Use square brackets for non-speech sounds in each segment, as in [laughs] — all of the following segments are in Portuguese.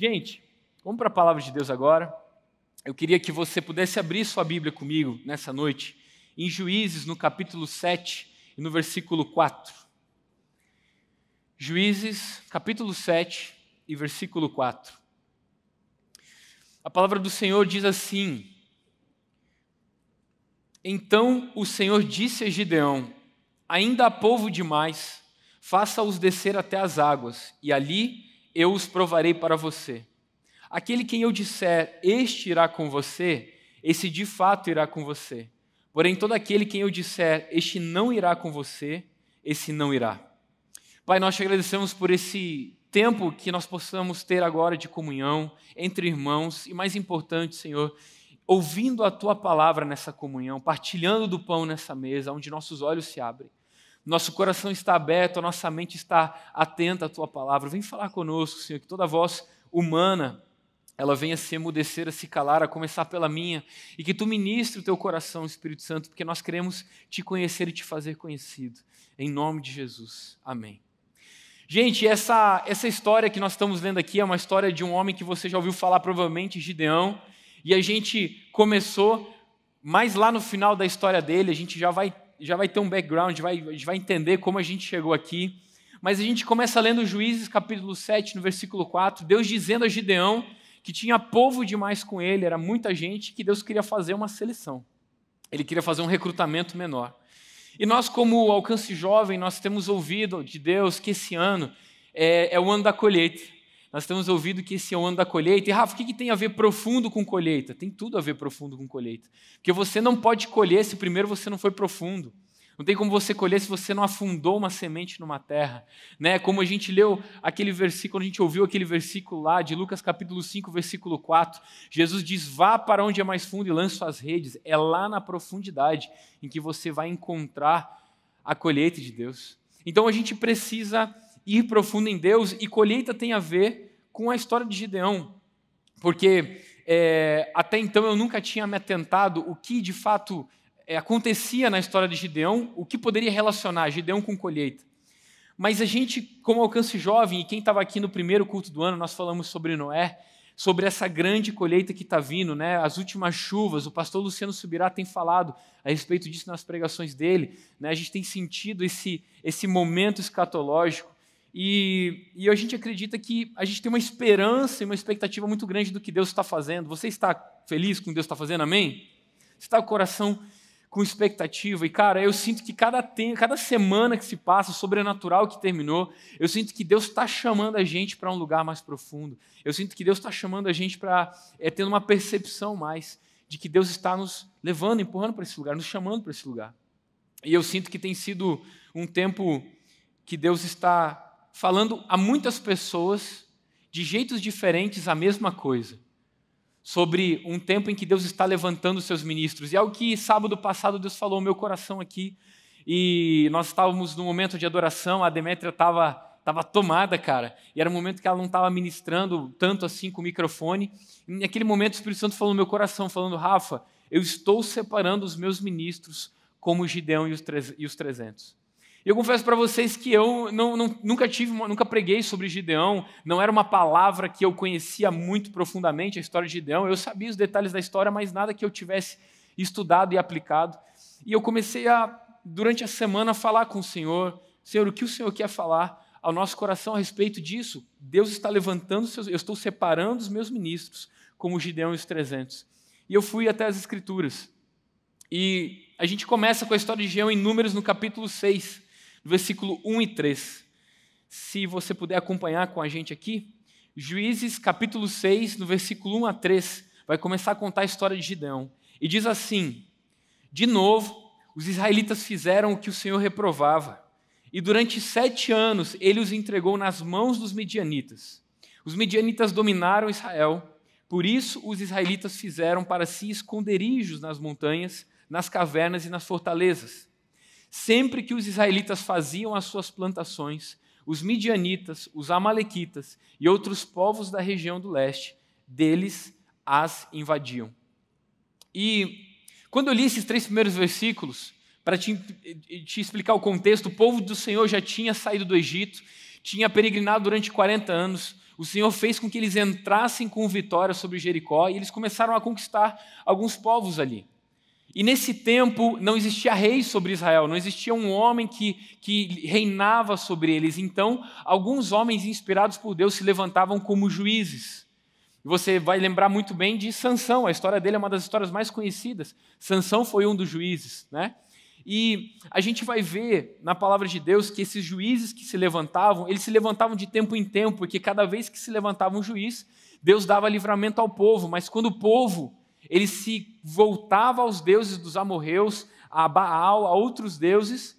Gente, vamos para a palavra de Deus agora. Eu queria que você pudesse abrir sua Bíblia comigo nessa noite, em Juízes, no capítulo 7 e no versículo 4. Juízes, capítulo 7 e versículo 4. A palavra do Senhor diz assim: Então o Senhor disse a Gideão: Ainda há povo demais, faça-os descer até as águas, e ali eu os provarei para você. Aquele quem eu disser, este irá com você, esse de fato irá com você. Porém, todo aquele quem eu disser, este não irá com você, esse não irá. Pai, nós te agradecemos por esse tempo que nós possamos ter agora de comunhão entre irmãos e, mais importante, Senhor, ouvindo a tua palavra nessa comunhão, partilhando do pão nessa mesa, onde nossos olhos se abrem. Nosso coração está aberto, a nossa mente está atenta à tua palavra. Vem falar conosco, Senhor, que toda voz humana ela venha se emudecer, a se calar, a começar pela minha, e que tu ministre o teu coração, Espírito Santo, porque nós queremos te conhecer e te fazer conhecido. Em nome de Jesus. Amém. Gente, essa, essa história que nós estamos lendo aqui é uma história de um homem que você já ouviu falar, provavelmente, Gideão, e a gente começou, mas lá no final da história dele, a gente já vai já vai ter um background, vai, a gente vai entender como a gente chegou aqui. Mas a gente começa lendo Juízes, capítulo 7, no versículo 4, Deus dizendo a Gideão que tinha povo demais com ele, era muita gente, que Deus queria fazer uma seleção. Ele queria fazer um recrutamento menor. E nós, como Alcance Jovem, nós temos ouvido de Deus que esse ano é, é o ano da colheita. Nós temos ouvido que esse é o ano da colheita. E, Rafa, o que, que tem a ver profundo com colheita? Tem tudo a ver profundo com colheita. Porque você não pode colher se primeiro você não foi profundo. Não tem como você colher se você não afundou uma semente numa terra. Né? Como a gente leu aquele versículo, a gente ouviu aquele versículo lá de Lucas capítulo 5, versículo 4. Jesus diz: Vá para onde é mais fundo e lance suas redes. É lá na profundidade em que você vai encontrar a colheita de Deus. Então a gente precisa ir profundo em Deus e colheita tem a ver com a história de Gideão, porque é, até então eu nunca tinha me atentado o que de fato é, acontecia na história de Gideão, o que poderia relacionar Gideão com colheita. Mas a gente, como Alcance Jovem, e quem estava aqui no primeiro culto do ano, nós falamos sobre Noé, sobre essa grande colheita que está vindo, né? as últimas chuvas. O pastor Luciano Subirá tem falado a respeito disso nas pregações dele. Né? A gente tem sentido esse, esse momento escatológico. E, e, a gente acredita que a gente tem uma esperança e uma expectativa muito grande do que Deus está fazendo. Você está feliz com o que Deus está fazendo? Amém? Você está com o coração com expectativa. E, cara, eu sinto que cada, tem, cada semana que se passa, sobrenatural que terminou, eu sinto que Deus está chamando a gente para um lugar mais profundo. Eu sinto que Deus está chamando a gente para é, tendo uma percepção mais de que Deus está nos levando, empurrando para esse lugar, nos chamando para esse lugar. E eu sinto que tem sido um tempo que Deus está falando a muitas pessoas de jeitos diferentes a mesma coisa. Sobre um tempo em que Deus está levantando seus ministros. E é o que sábado passado Deus falou ao meu coração aqui. E nós estávamos num momento de adoração, a Demétria estava estava tomada, cara. E era um momento que ela não estava ministrando tanto assim com o microfone. E naquele momento o Espírito Santo falou no meu coração, falando, Rafa, eu estou separando os meus ministros como Gideão e os 300. E eu confesso para vocês que eu não, não, nunca tive, nunca preguei sobre Gideão, não era uma palavra que eu conhecia muito profundamente a história de Gideão. Eu sabia os detalhes da história, mas nada que eu tivesse estudado e aplicado. E eu comecei a durante a semana falar com o Senhor, Senhor, o que o Senhor quer falar ao nosso coração a respeito disso? Deus está levantando seus, eu estou separando os meus ministros, como Gideão e os 300. E eu fui até as escrituras. E a gente começa com a história de Gideão em Números no capítulo 6 versículo 1 e 3. Se você puder acompanhar com a gente aqui, Juízes capítulo 6, no versículo 1 a 3, vai começar a contar a história de Gideão. E diz assim: De novo, os israelitas fizeram o que o Senhor reprovava. E durante sete anos ele os entregou nas mãos dos midianitas. Os midianitas dominaram Israel, por isso os israelitas fizeram para si esconderijos nas montanhas, nas cavernas e nas fortalezas. Sempre que os israelitas faziam as suas plantações, os midianitas, os amalequitas e outros povos da região do leste, deles as invadiam. E quando eu li esses três primeiros versículos, para te, te, explicar o contexto, o povo do Senhor já tinha saído do Egito, tinha peregrinado durante 40 anos. O Senhor fez com que eles entrassem com vitória sobre Jericó e eles começaram a conquistar alguns povos ali. E nesse tempo não existia rei sobre Israel, não existia um homem que, que reinava sobre eles. Então, alguns homens inspirados por Deus se levantavam como juízes. Você vai lembrar muito bem de Sansão, a história dele é uma das histórias mais conhecidas. Sansão foi um dos juízes, né? E a gente vai ver na palavra de Deus que esses juízes que se levantavam, eles se levantavam de tempo em tempo, porque cada vez que se levantava um juiz, Deus dava livramento ao povo, mas quando o povo ele se voltava aos deuses dos amorreus, a Baal, a outros deuses.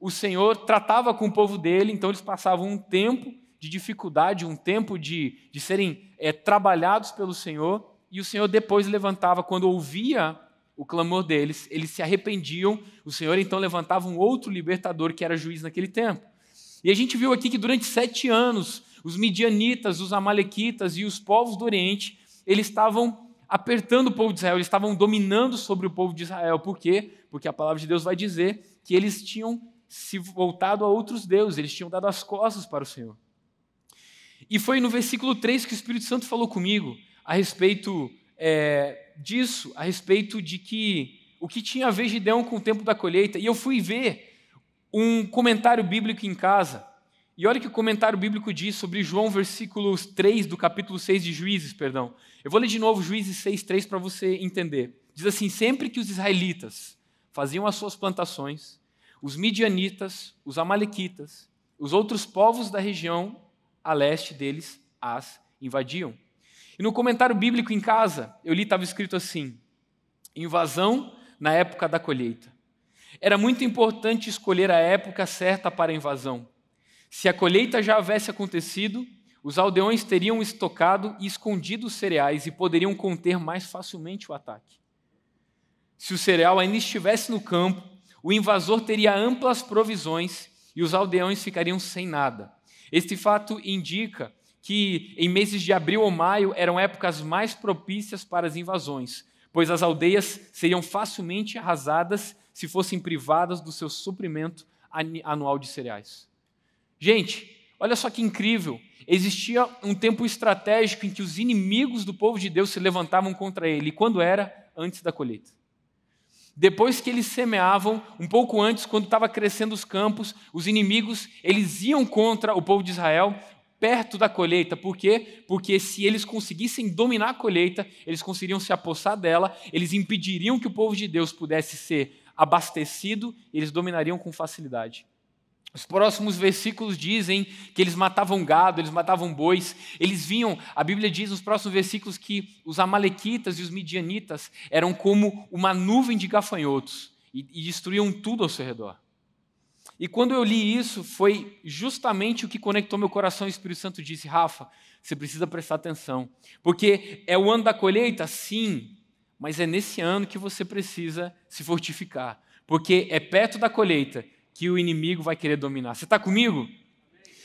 O Senhor tratava com o povo dele, então eles passavam um tempo de dificuldade, um tempo de, de serem é, trabalhados pelo Senhor. E o Senhor depois levantava, quando ouvia o clamor deles, eles se arrependiam. O Senhor então levantava um outro libertador que era juiz naquele tempo. E a gente viu aqui que durante sete anos, os midianitas, os amalequitas e os povos do Oriente, eles estavam apertando o povo de Israel, eles estavam dominando sobre o povo de Israel. Por quê? Porque a palavra de Deus vai dizer que eles tinham se voltado a outros deuses, eles tinham dado as costas para o Senhor. E foi no versículo 3 que o Espírito Santo falou comigo a respeito é, disso, a respeito de que o que tinha a ver Gideão com o tempo da colheita. E eu fui ver um comentário bíblico em casa e olha que o comentário bíblico diz sobre João, versículos 3 do capítulo 6 de Juízes, perdão. Eu vou ler de novo Juízes 6, 3 para você entender. Diz assim: Sempre que os israelitas faziam as suas plantações, os midianitas, os amalequitas, os outros povos da região a leste deles as invadiam. E no comentário bíblico em casa, eu li, estava escrito assim: invasão na época da colheita. Era muito importante escolher a época certa para a invasão se a colheita já houvesse acontecido, os aldeões teriam estocado e escondido os cereais e poderiam conter mais facilmente o ataque. Se o cereal ainda estivesse no campo, o invasor teria amplas provisões e os aldeões ficariam sem nada. Este fato indica que em meses de abril ou maio eram épocas mais propícias para as invasões, pois as aldeias seriam facilmente arrasadas se fossem privadas do seu suprimento anual de cereais. Gente, olha só que incrível. Existia um tempo estratégico em que os inimigos do povo de Deus se levantavam contra ele. E quando era? Antes da colheita. Depois que eles semeavam, um pouco antes, quando estava crescendo os campos, os inimigos, eles iam contra o povo de Israel perto da colheita. Por quê? Porque se eles conseguissem dominar a colheita, eles conseguiriam se apossar dela, eles impediriam que o povo de Deus pudesse ser abastecido, eles dominariam com facilidade. Os próximos versículos dizem que eles matavam gado, eles matavam bois, eles vinham, a Bíblia diz nos próximos versículos que os amalequitas e os midianitas eram como uma nuvem de gafanhotos e, e destruíam tudo ao seu redor. E quando eu li isso, foi justamente o que conectou meu coração. O Espírito Santo disse: Rafa, você precisa prestar atenção, porque é o ano da colheita? Sim, mas é nesse ano que você precisa se fortificar, porque é perto da colheita que o inimigo vai querer dominar. Você está comigo?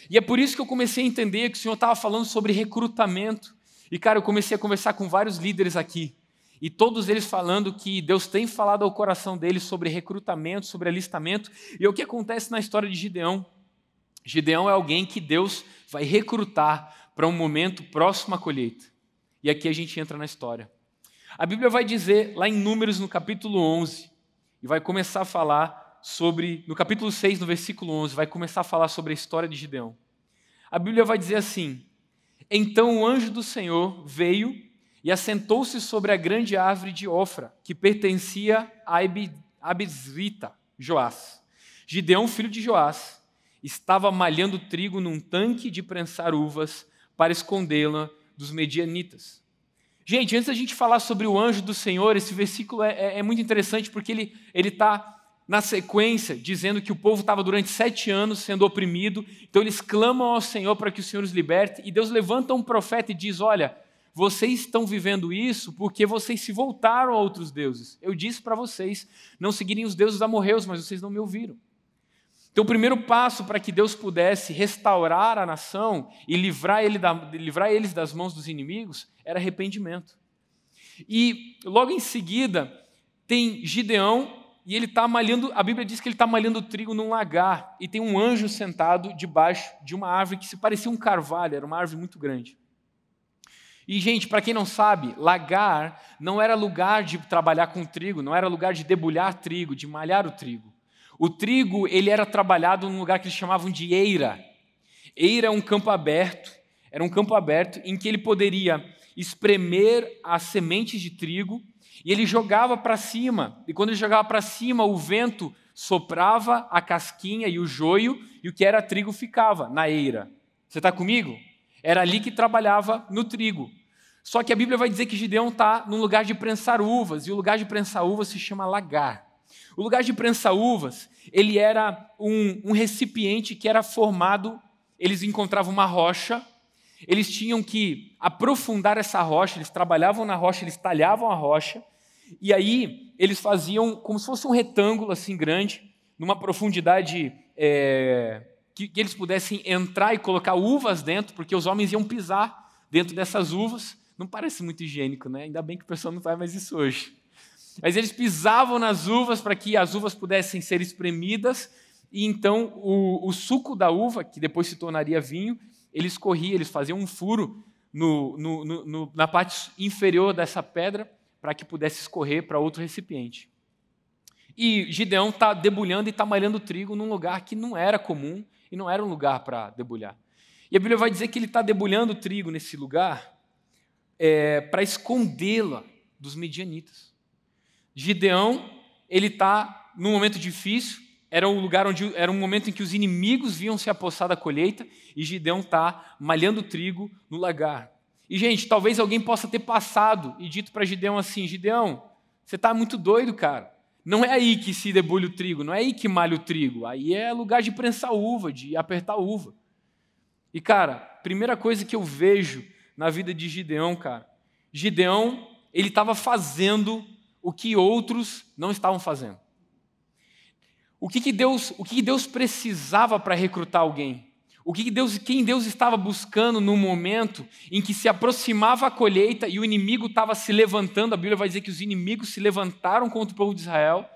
E é por isso que eu comecei a entender que o Senhor estava falando sobre recrutamento. E, cara, eu comecei a conversar com vários líderes aqui. E todos eles falando que Deus tem falado ao coração deles sobre recrutamento, sobre alistamento. E é o que acontece na história de Gideão. Gideão é alguém que Deus vai recrutar para um momento próximo à colheita. E aqui a gente entra na história. A Bíblia vai dizer, lá em Números, no capítulo 11, e vai começar a falar sobre, no capítulo 6, no versículo 11, vai começar a falar sobre a história de Gideão. A Bíblia vai dizer assim: Então o anjo do Senhor veio e assentou-se sobre a grande árvore de Ofra, que pertencia a Abizrita, Joás. Gideão, filho de Joás, estava malhando trigo num tanque de prensar uvas para escondê-la dos medianitas. Gente, antes da gente falar sobre o anjo do Senhor, esse versículo é, é, é muito interessante porque ele está na sequência, dizendo que o povo estava durante sete anos sendo oprimido, então eles clamam ao Senhor para que o Senhor os liberte, e Deus levanta um profeta e diz: Olha, vocês estão vivendo isso porque vocês se voltaram a outros deuses. Eu disse para vocês não seguirem os deuses amorreus, mas vocês não me ouviram. Então, o primeiro passo para que Deus pudesse restaurar a nação e livrar, ele da, livrar eles das mãos dos inimigos era arrependimento. E logo em seguida, tem Gideão e ele está malhando, a Bíblia diz que ele está malhando trigo num lagar, e tem um anjo sentado debaixo de uma árvore que se parecia um carvalho, era uma árvore muito grande. E, gente, para quem não sabe, lagar não era lugar de trabalhar com trigo, não era lugar de debulhar trigo, de malhar o trigo. O trigo ele era trabalhado num lugar que eles chamavam de eira. Eira é um campo aberto, era um campo aberto em que ele poderia espremer as sementes de trigo e ele jogava para cima, e quando ele jogava para cima, o vento soprava a casquinha e o joio, e o que era trigo ficava na eira. Você está comigo? Era ali que trabalhava no trigo. Só que a Bíblia vai dizer que Gideão está num lugar de prensar uvas, e o lugar de prensar uvas se chama lagar. O lugar de prensar uvas, ele era um, um recipiente que era formado, eles encontravam uma rocha, eles tinham que aprofundar essa rocha, eles trabalhavam na rocha, eles talhavam a rocha, e aí eles faziam como se fosse um retângulo assim grande, numa profundidade é, que, que eles pudessem entrar e colocar uvas dentro, porque os homens iam pisar dentro dessas uvas. Não parece muito higiênico, né? Ainda bem que o pessoal não faz mais isso hoje. Mas eles pisavam nas uvas para que as uvas pudessem ser espremidas, e então o, o suco da uva, que depois se tornaria vinho, eles corriam, eles faziam um furo no, no, no, na parte inferior dessa pedra para que pudesse escorrer para outro recipiente. E Gideão está debulhando e está malhando trigo num lugar que não era comum e não era um lugar para debulhar. E a Bíblia vai dizer que ele está debulhando trigo nesse lugar é, para escondê-la dos medianitas. Gideão, ele está num momento difícil, era o lugar onde era um momento em que os inimigos vinham se apossar da colheita e Gideão está malhando trigo no lagar. E gente, talvez alguém possa ter passado e dito para Gideão assim: Gideão, você está muito doido, cara. Não é aí que se debulha o trigo, não é aí que malha o trigo. Aí é lugar de prensar uva, de apertar uva. E cara, primeira coisa que eu vejo na vida de Gideão, cara, Gideão ele estava fazendo o que outros não estavam fazendo. O que, que Deus, o que, que Deus precisava para recrutar alguém? O que, que Deus, quem Deus estava buscando no momento em que se aproximava a colheita e o inimigo estava se levantando? A Bíblia vai dizer que os inimigos se levantaram contra o povo de Israel.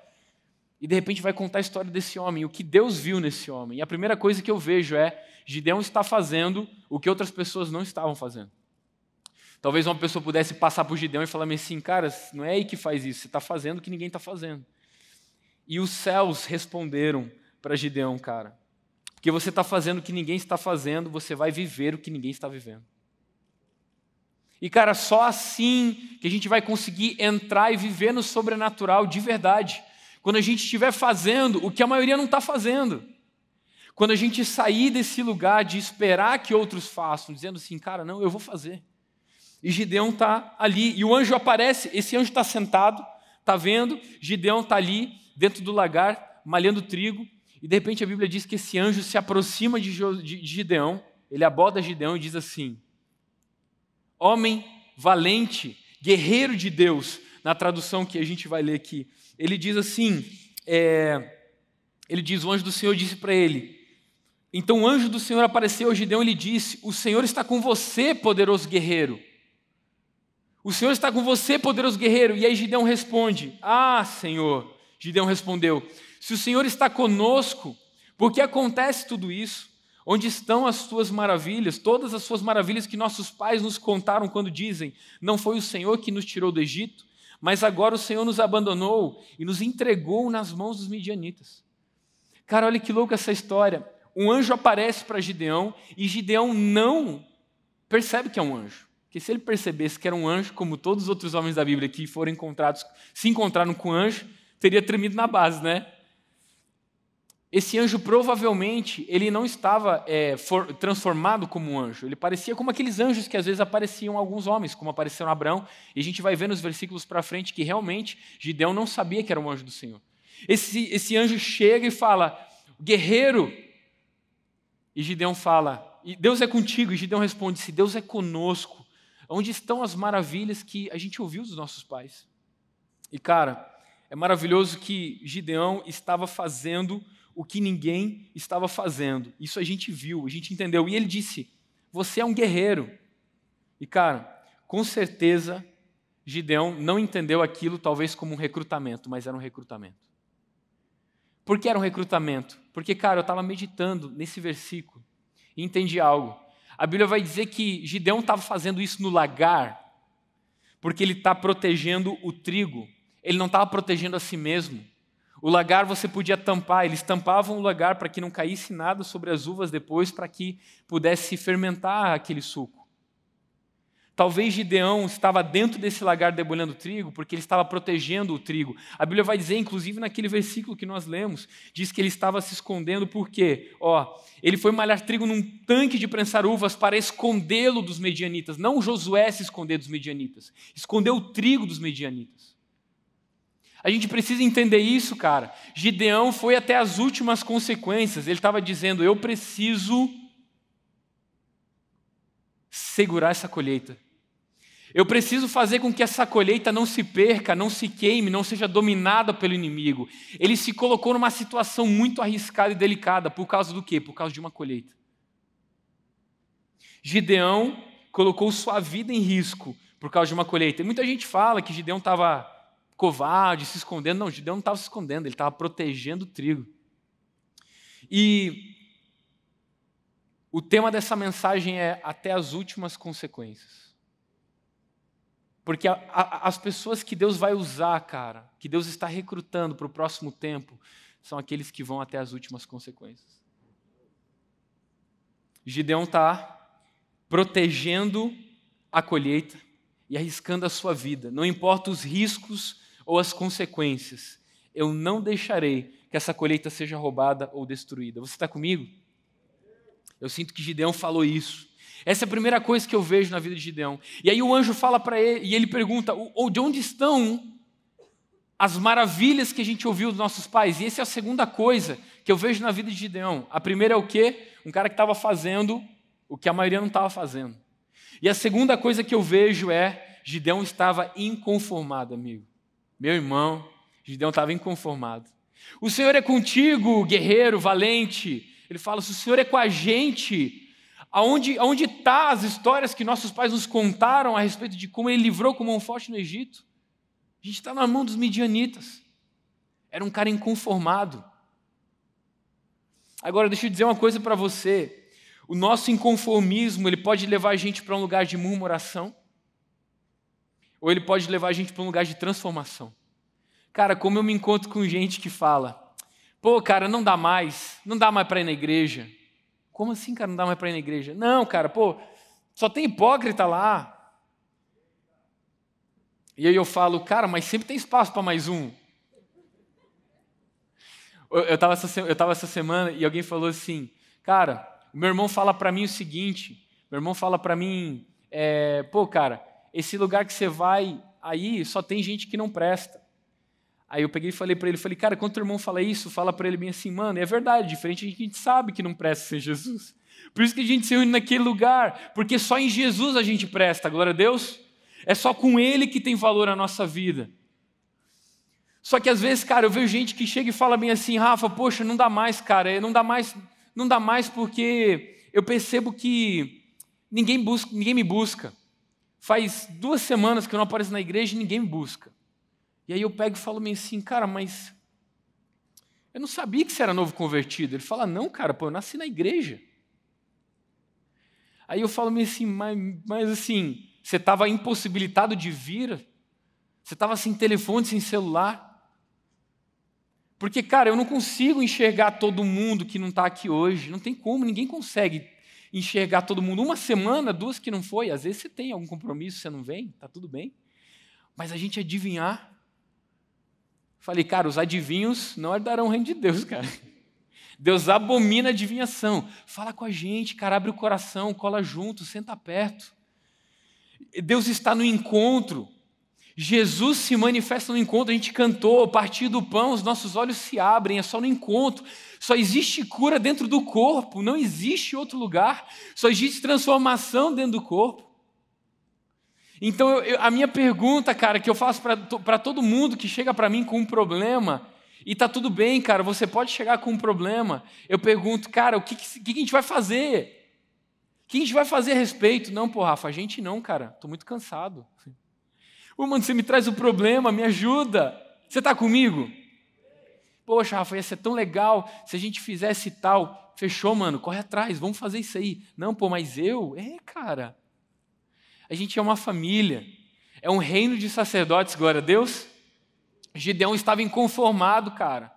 E de repente vai contar a história desse homem, o que Deus viu nesse homem. E a primeira coisa que eu vejo é: Gideão está fazendo o que outras pessoas não estavam fazendo. Talvez uma pessoa pudesse passar por Gideão e falar assim: cara, não é aí que faz isso, você está fazendo o que ninguém está fazendo. E os céus responderam para Gideão, cara. Porque você está fazendo o que ninguém está fazendo, você vai viver o que ninguém está vivendo. E, cara, só assim que a gente vai conseguir entrar e viver no sobrenatural de verdade. Quando a gente estiver fazendo o que a maioria não está fazendo. Quando a gente sair desse lugar de esperar que outros façam, dizendo assim, cara, não, eu vou fazer. E Gideão está ali, e o anjo aparece, esse anjo está sentado, está vendo, Gideão está ali, dentro do lagar, malhando trigo, e de repente a Bíblia diz que esse anjo se aproxima de Gideão, ele aborda Gideão e diz assim: Homem valente, guerreiro de Deus, na tradução que a gente vai ler aqui. Ele diz assim: é, ele diz, o anjo do Senhor disse para ele. Então o anjo do Senhor apareceu a Gideão e lhe disse: O Senhor está com você, poderoso guerreiro. O Senhor está com você, poderoso guerreiro. E aí Gideão responde: Ah, Senhor, Gideão respondeu: Se o Senhor está conosco, por que acontece tudo isso? Onde estão as suas maravilhas, todas as suas maravilhas que nossos pais nos contaram quando dizem: Não foi o Senhor que nos tirou do Egito, mas agora o Senhor nos abandonou e nos entregou nas mãos dos midianitas. Cara, olha que louca essa história. Um anjo aparece para Gideão e Gideão não percebe que é um anjo. Porque se ele percebesse que era um anjo, como todos os outros homens da Bíblia que foram encontrados, se encontraram com um anjo, teria tremido na base, né? Esse anjo provavelmente ele não estava é, for, transformado como um anjo. Ele parecia como aqueles anjos que às vezes apareciam alguns homens, como apareceu Abraão. E a gente vai ver nos versículos para frente que realmente Gideão não sabia que era um anjo do Senhor. Esse, esse anjo chega e fala: guerreiro. E Gideão fala: e Deus é contigo. E Gideão responde: se Deus é conosco, onde estão as maravilhas que a gente ouviu dos nossos pais? E cara, é maravilhoso que Gideão estava fazendo o que ninguém estava fazendo. Isso a gente viu, a gente entendeu. E ele disse: Você é um guerreiro. E cara, com certeza Gideão não entendeu aquilo, talvez como um recrutamento, mas era um recrutamento. Por que era um recrutamento? Porque, cara, eu estava meditando nesse versículo e entendi algo. A Bíblia vai dizer que Gideão estava fazendo isso no lagar, porque ele está protegendo o trigo. Ele não estava protegendo a si mesmo. O lagar você podia tampar, eles tampavam o lagar para que não caísse nada sobre as uvas depois, para que pudesse fermentar aquele suco. Talvez Gideão estava dentro desse lagar debulhando trigo, porque ele estava protegendo o trigo. A Bíblia vai dizer, inclusive naquele versículo que nós lemos, diz que ele estava se escondendo, por quê? Ó, ele foi malhar trigo num tanque de prensar uvas para escondê-lo dos medianitas. Não Josué se esconder dos medianitas, escondeu o trigo dos medianitas. A gente precisa entender isso, cara. Gideão foi até as últimas consequências. Ele estava dizendo: eu preciso segurar essa colheita. Eu preciso fazer com que essa colheita não se perca, não se queime, não seja dominada pelo inimigo. Ele se colocou numa situação muito arriscada e delicada. Por causa do quê? Por causa de uma colheita. Gideão colocou sua vida em risco por causa de uma colheita. E muita gente fala que Gideão estava covarde, se escondendo. Não, Gideão não estava se escondendo, ele estava protegendo o trigo. E o tema dessa mensagem é até as últimas consequências. Porque a, a, as pessoas que Deus vai usar, cara, que Deus está recrutando para o próximo tempo, são aqueles que vão até as últimas consequências. Gideão está protegendo a colheita e arriscando a sua vida, não importa os riscos ou as consequências. Eu não deixarei que essa colheita seja roubada ou destruída. Você está comigo? Eu sinto que Gideão falou isso. Essa é a primeira coisa que eu vejo na vida de Gideão. E aí o anjo fala para ele, e ele pergunta: ou de onde estão as maravilhas que a gente ouviu dos nossos pais? E essa é a segunda coisa que eu vejo na vida de Gideão. A primeira é o quê? Um cara que estava fazendo o que a maioria não estava fazendo. E a segunda coisa que eu vejo é: Gideão estava inconformado, amigo. Meu irmão, Gideão estava inconformado. O Senhor é contigo, guerreiro, valente. Ele fala: se o Senhor é com a gente, aonde aonde tá as histórias que nossos pais nos contaram a respeito de como ele livrou como mão forte no Egito? A gente está na mão dos midianitas. Era um cara inconformado. Agora deixa eu dizer uma coisa para você. O nosso inconformismo ele pode levar a gente para um lugar de murmuração, ou ele pode levar a gente para um lugar de transformação. Cara, como eu me encontro com gente que fala: pô, cara, não dá mais, não dá mais para ir na igreja. Como assim, cara, não dá mais para ir na igreja? Não, cara, pô, só tem hipócrita lá. E aí eu falo, cara, mas sempre tem espaço para mais um. Eu estava essa, eu tava essa semana e alguém falou assim, cara, meu irmão fala para mim o seguinte, meu irmão fala para mim, é, pô, cara, esse lugar que você vai aí só tem gente que não presta. Aí eu peguei e falei para ele, falei, cara, quando teu irmão fala isso, fala para ele bem assim, mano, é verdade, diferente a gente sabe que não presta sem Jesus. Por isso que a gente se une naquele lugar, porque só em Jesus a gente presta, glória a Deus. É só com Ele que tem valor a nossa vida. Só que às vezes, cara, eu vejo gente que chega e fala bem assim, Rafa, poxa, não dá mais, cara, é, não dá mais, não dá mais porque eu percebo que ninguém, busca, ninguém me busca. Faz duas semanas que eu não apareço na igreja e ninguém me busca. E aí eu pego e falo meio assim, cara, mas eu não sabia que você era novo convertido. Ele fala, não, cara, pô, eu nasci na igreja. Aí eu falo meio assim, mas, mas assim, você estava impossibilitado de vir? Você estava sem telefone, sem celular? Porque, cara, eu não consigo enxergar todo mundo que não está aqui hoje. Não tem como, ninguém consegue enxergar todo mundo. Uma semana, duas que não foi. Às vezes você tem algum compromisso, você não vem, tá tudo bem. Mas a gente adivinhar Falei, cara, os adivinhos não herdarão o reino de Deus, cara. [laughs] Deus abomina a adivinhação. Fala com a gente, cara, abre o coração, cola junto, senta perto. Deus está no encontro. Jesus se manifesta no encontro, a gente cantou, a partir do pão, os nossos olhos se abrem, é só no encontro. Só existe cura dentro do corpo, não existe outro lugar. Só existe transformação dentro do corpo. Então, eu, eu, a minha pergunta, cara, que eu faço para todo mundo que chega para mim com um problema, e tá tudo bem, cara, você pode chegar com um problema, eu pergunto, cara, o que, que, que a gente vai fazer? O que a gente vai fazer a respeito? Não, porra, Rafa, a gente não, cara, Estou muito cansado. [laughs] Ô, mano, você me traz o problema, me ajuda. Você tá comigo? Poxa, Rafa, ia ser tão legal se a gente fizesse tal. Fechou, mano, corre atrás, vamos fazer isso aí. Não, pô, mas eu? É, cara. A gente é uma família, é um reino de sacerdotes, glória a Deus. Gideão estava inconformado, cara.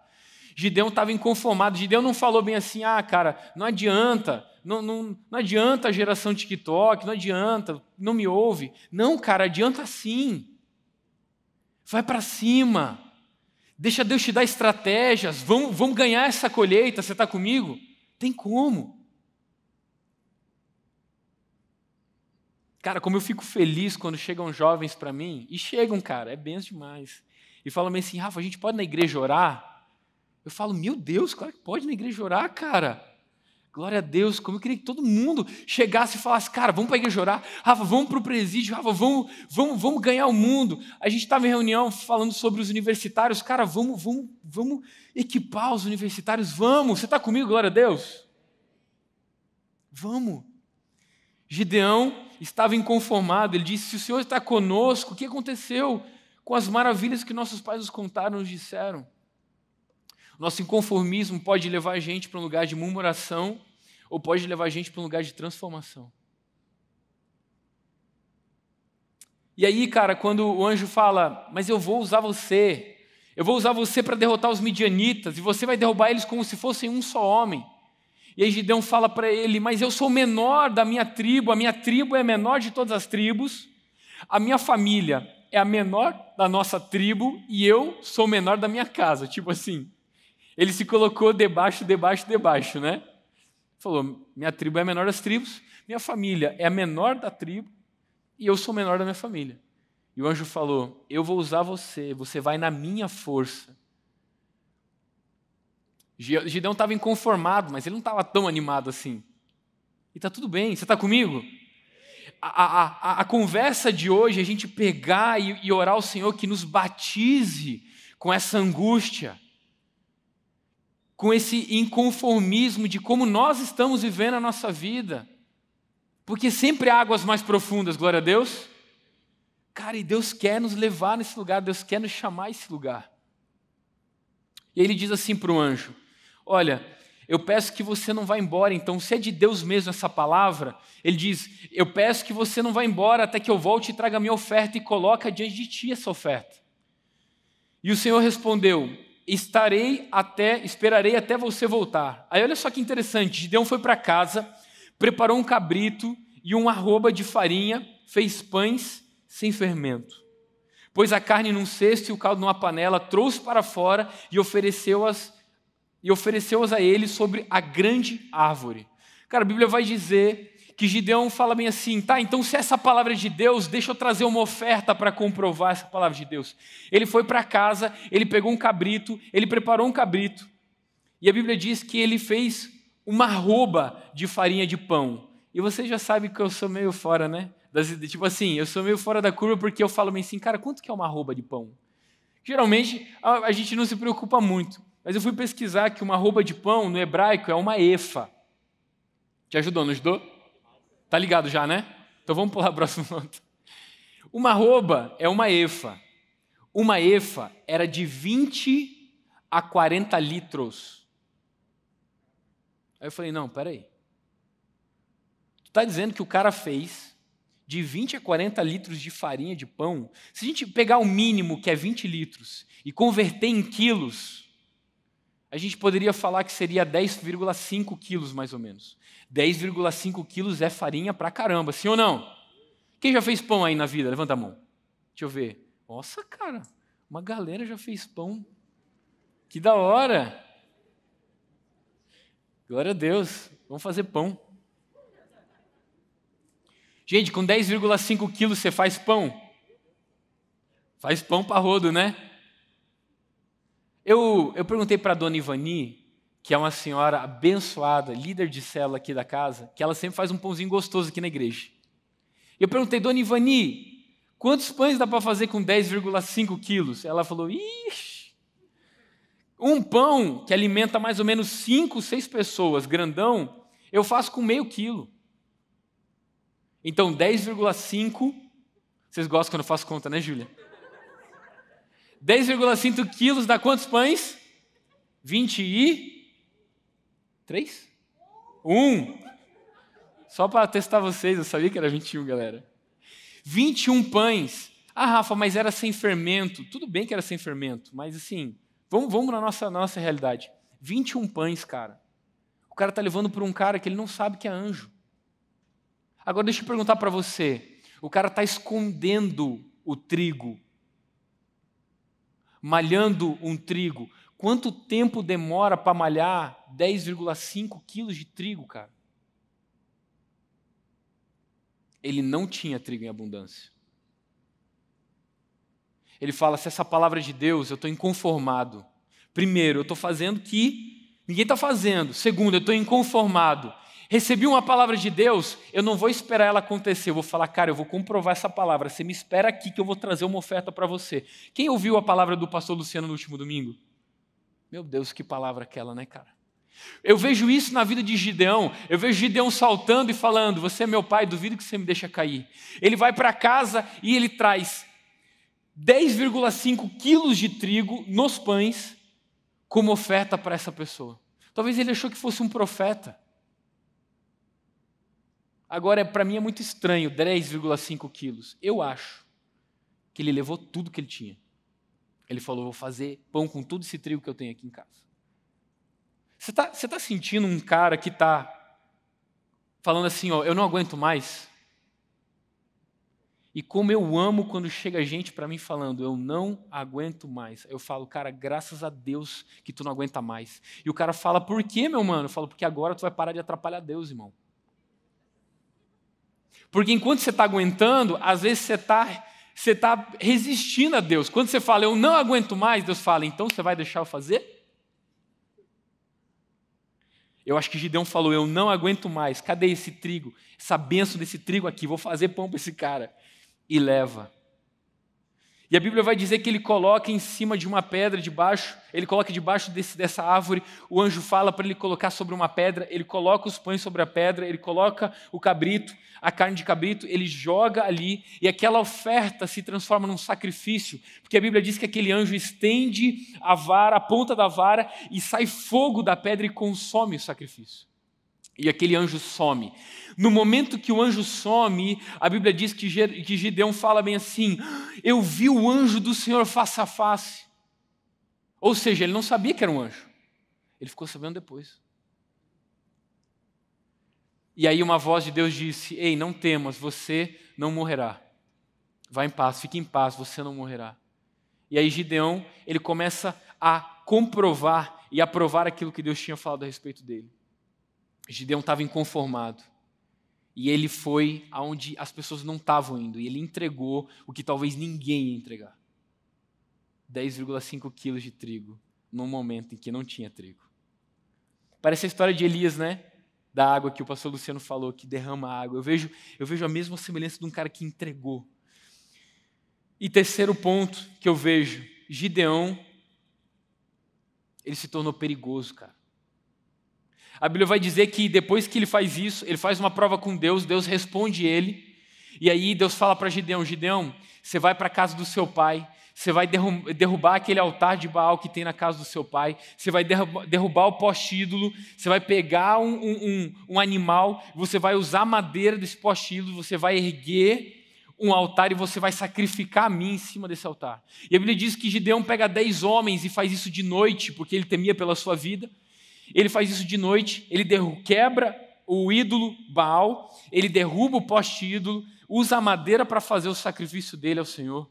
Gideão estava inconformado. Gideão não falou bem assim, ah, cara, não adianta, não, não, não adianta a geração TikTok, não adianta, não me ouve. Não, cara, adianta sim. Vai para cima. Deixa Deus te dar estratégias. Vamos, vamos ganhar essa colheita. Você está comigo? Tem como. Cara, como eu fico feliz quando chegam jovens para mim, e chegam, cara, é benção demais. E falam assim, Rafa, a gente pode na igreja orar? Eu falo, meu Deus, claro que pode na igreja orar, cara. Glória a Deus, como eu queria que todo mundo chegasse e falasse, cara, vamos para a igreja orar, Rafa, vamos para o presídio, Rafa, vamos, vamos, vamos ganhar o mundo. A gente estava em reunião falando sobre os universitários, cara, vamos, vamos, vamos equipar os universitários, vamos, você está comigo, glória a Deus? Vamos. Gideão estava inconformado, ele disse: Se o Senhor está conosco, o que aconteceu com as maravilhas que nossos pais nos contaram, nos disseram? Nosso inconformismo pode levar a gente para um lugar de murmuração ou pode levar a gente para um lugar de transformação. E aí, cara, quando o anjo fala, mas eu vou usar você, eu vou usar você para derrotar os midianitas, e você vai derrubar eles como se fossem um só homem. E aí Gideão fala para ele: Mas eu sou o menor da minha tribo, a minha tribo é a menor de todas as tribos, a minha família é a menor da nossa tribo e eu sou o menor da minha casa. Tipo assim, ele se colocou debaixo, debaixo, debaixo, né? Falou: Minha tribo é a menor das tribos, minha família é a menor da tribo e eu sou o menor da minha família. E o anjo falou: Eu vou usar você, você vai na minha força Gideão estava inconformado, mas ele não estava tão animado assim. E está tudo bem, você está comigo? A, a, a, conversa de hoje, é a gente pegar e, e orar ao Senhor que nos batize com essa angústia, com esse inconformismo de como nós estamos vivendo a nossa vida. Porque sempre há águas mais profundas, glória a Deus. Cara, e Deus quer nos levar nesse lugar, Deus quer nos chamar a esse lugar. E ele diz assim para o anjo: Olha, eu peço que você não vá embora. Então, se é de Deus mesmo essa palavra, ele diz: Eu peço que você não vá embora até que eu volte e traga a minha oferta e coloque diante de ti essa oferta. E o Senhor respondeu: Estarei até, esperarei até você voltar. Aí olha só que interessante: Gideão foi para casa, preparou um cabrito e um arroba de farinha, fez pães sem fermento. Pôs a carne num cesto e o caldo numa panela, trouxe para fora e ofereceu-as e ofereceu-as a ele sobre a grande árvore. Cara, a Bíblia vai dizer que Gideão fala bem assim, tá, então se essa palavra é de Deus, deixa eu trazer uma oferta para comprovar essa palavra de Deus. Ele foi para casa, ele pegou um cabrito, ele preparou um cabrito, e a Bíblia diz que ele fez uma rouba de farinha de pão. E você já sabe que eu sou meio fora, né? tipo assim, eu sou meio fora da curva porque eu falo bem assim, cara, quanto que é uma rouba de pão? Geralmente a gente não se preocupa muito. Mas eu fui pesquisar que uma roupa de pão no hebraico é uma efa. Te ajudou, não ajudou? Tá ligado já, né? Então vamos pular o próximo ponto. Uma arroba é uma efa. Uma efa era de 20 a 40 litros. Aí eu falei, não, peraí. Tu tá dizendo que o cara fez de 20 a 40 litros de farinha de pão? Se a gente pegar o mínimo, que é 20 litros, e converter em quilos, a gente poderia falar que seria 10,5 quilos mais ou menos. 10,5 quilos é farinha pra caramba, sim ou não? Quem já fez pão aí na vida? Levanta a mão. Deixa eu ver. Nossa, cara, uma galera já fez pão. Que da hora! Glória a Deus, vamos fazer pão. Gente, com 10,5 quilos você faz pão? Faz pão para rodo, né? Eu, eu perguntei para a dona Ivani, que é uma senhora abençoada, líder de célula aqui da casa, que ela sempre faz um pãozinho gostoso aqui na igreja. Eu perguntei, dona Ivani, quantos pães dá para fazer com 10,5 quilos? Ela falou, ixi, um pão que alimenta mais ou menos 5, 6 pessoas, grandão, eu faço com meio quilo. Então, 10,5, vocês gostam quando eu faço conta, né, Júlia? 10,5 quilos dá quantos pães? 20 e... 3? 1. Só para testar vocês, eu sabia que era 21, galera. 21 pães. Ah, Rafa, mas era sem fermento. Tudo bem que era sem fermento, mas assim, vamos, vamos na nossa, na nossa realidade. 21 pães, cara. O cara tá levando para um cara que ele não sabe que é anjo. Agora deixa eu perguntar para você. O cara tá escondendo o trigo malhando um trigo. Quanto tempo demora para malhar 10,5 quilos de trigo, cara? Ele não tinha trigo em abundância. Ele fala: se essa palavra é de Deus, eu estou inconformado. Primeiro, eu estou fazendo o que ninguém está fazendo. Segundo, eu estou inconformado. Recebi uma palavra de Deus, eu não vou esperar ela acontecer, eu vou falar, cara, eu vou comprovar essa palavra, você me espera aqui que eu vou trazer uma oferta para você. Quem ouviu a palavra do pastor Luciano no último domingo? Meu Deus, que palavra aquela, né, cara? Eu vejo isso na vida de Gideão. Eu vejo Gideão saltando e falando: Você é meu pai, duvido que você me deixa cair. Ele vai para casa e ele traz 10,5 quilos de trigo nos pães como oferta para essa pessoa. Talvez ele achou que fosse um profeta. Agora, é, para mim é muito estranho, 10,5 quilos. Eu acho que ele levou tudo que ele tinha. Ele falou: vou fazer pão com todo esse trigo que eu tenho aqui em casa. Você está tá sentindo um cara que está falando assim: ó, eu não aguento mais? E como eu amo quando chega gente para mim falando, eu não aguento mais. Eu falo, cara, graças a Deus que tu não aguenta mais. E o cara fala, por quê, meu mano? Eu falo, porque agora tu vai parar de atrapalhar Deus, irmão. Porque enquanto você está aguentando, às vezes você está você tá resistindo a Deus. Quando você fala, eu não aguento mais, Deus fala, então você vai deixar eu fazer? Eu acho que Gideão falou, eu não aguento mais, cadê esse trigo? Essa benção desse trigo aqui, vou fazer pão para esse cara. E leva. E a Bíblia vai dizer que ele coloca em cima de uma pedra, debaixo, ele coloca debaixo desse, dessa árvore, o anjo fala para ele colocar sobre uma pedra, ele coloca os pães sobre a pedra, ele coloca o cabrito, a carne de cabrito, ele joga ali e aquela oferta se transforma num sacrifício, porque a Bíblia diz que aquele anjo estende a vara, a ponta da vara e sai fogo da pedra e consome o sacrifício. E aquele anjo some. No momento que o anjo some, a Bíblia diz que Gideão fala bem assim: Eu vi o anjo do Senhor face a face. Ou seja, ele não sabia que era um anjo. Ele ficou sabendo depois. E aí uma voz de Deus disse: Ei, não temas, você não morrerá. Vá em paz, fique em paz, você não morrerá. E aí Gideão, ele começa a comprovar e a provar aquilo que Deus tinha falado a respeito dele. Gideão estava inconformado. E ele foi aonde as pessoas não estavam indo. E ele entregou o que talvez ninguém ia entregar: 10,5 quilos de trigo, num momento em que não tinha trigo. Parece a história de Elias, né? Da água que o pastor Luciano falou, que derrama água. Eu vejo, eu vejo a mesma semelhança de um cara que entregou. E terceiro ponto que eu vejo: Gideão, ele se tornou perigoso, cara. A Bíblia vai dizer que depois que ele faz isso, ele faz uma prova com Deus, Deus responde ele. E aí Deus fala para Gideão: Gideão, você vai para a casa do seu pai, você vai derrubar aquele altar de Baal que tem na casa do seu pai, você vai derrubar o poste ídolo, você vai pegar um, um, um animal, você vai usar a madeira desse poste ídolo, você vai erguer um altar e você vai sacrificar a mim em cima desse altar. E a Bíblia diz que Gideão pega dez homens e faz isso de noite, porque ele temia pela sua vida. Ele faz isso de noite, ele quebra o ídolo Baal, ele derruba o poste ídolo, usa a madeira para fazer o sacrifício dele ao Senhor.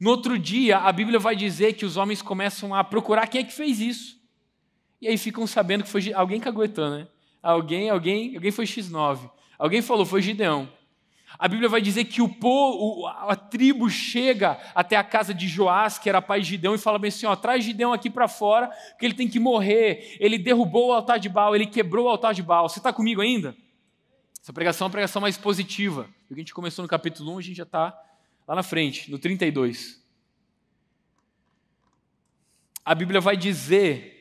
No outro dia, a Bíblia vai dizer que os homens começam a procurar quem é que fez isso. E aí ficam sabendo que foi alguém caguetou, né? Alguém, alguém, alguém foi X9. Alguém falou, foi Gideão. A Bíblia vai dizer que o povo, a tribo chega até a casa de Joás, que era pai de Gideão, e fala bem assim: ó, traz Gideão aqui para fora, porque ele tem que morrer. Ele derrubou o altar de Baal, ele quebrou o altar de Baal. Você está comigo ainda? Essa pregação é uma pregação mais positiva. A gente começou no capítulo 1, a gente já está lá na frente, no 32. A Bíblia vai dizer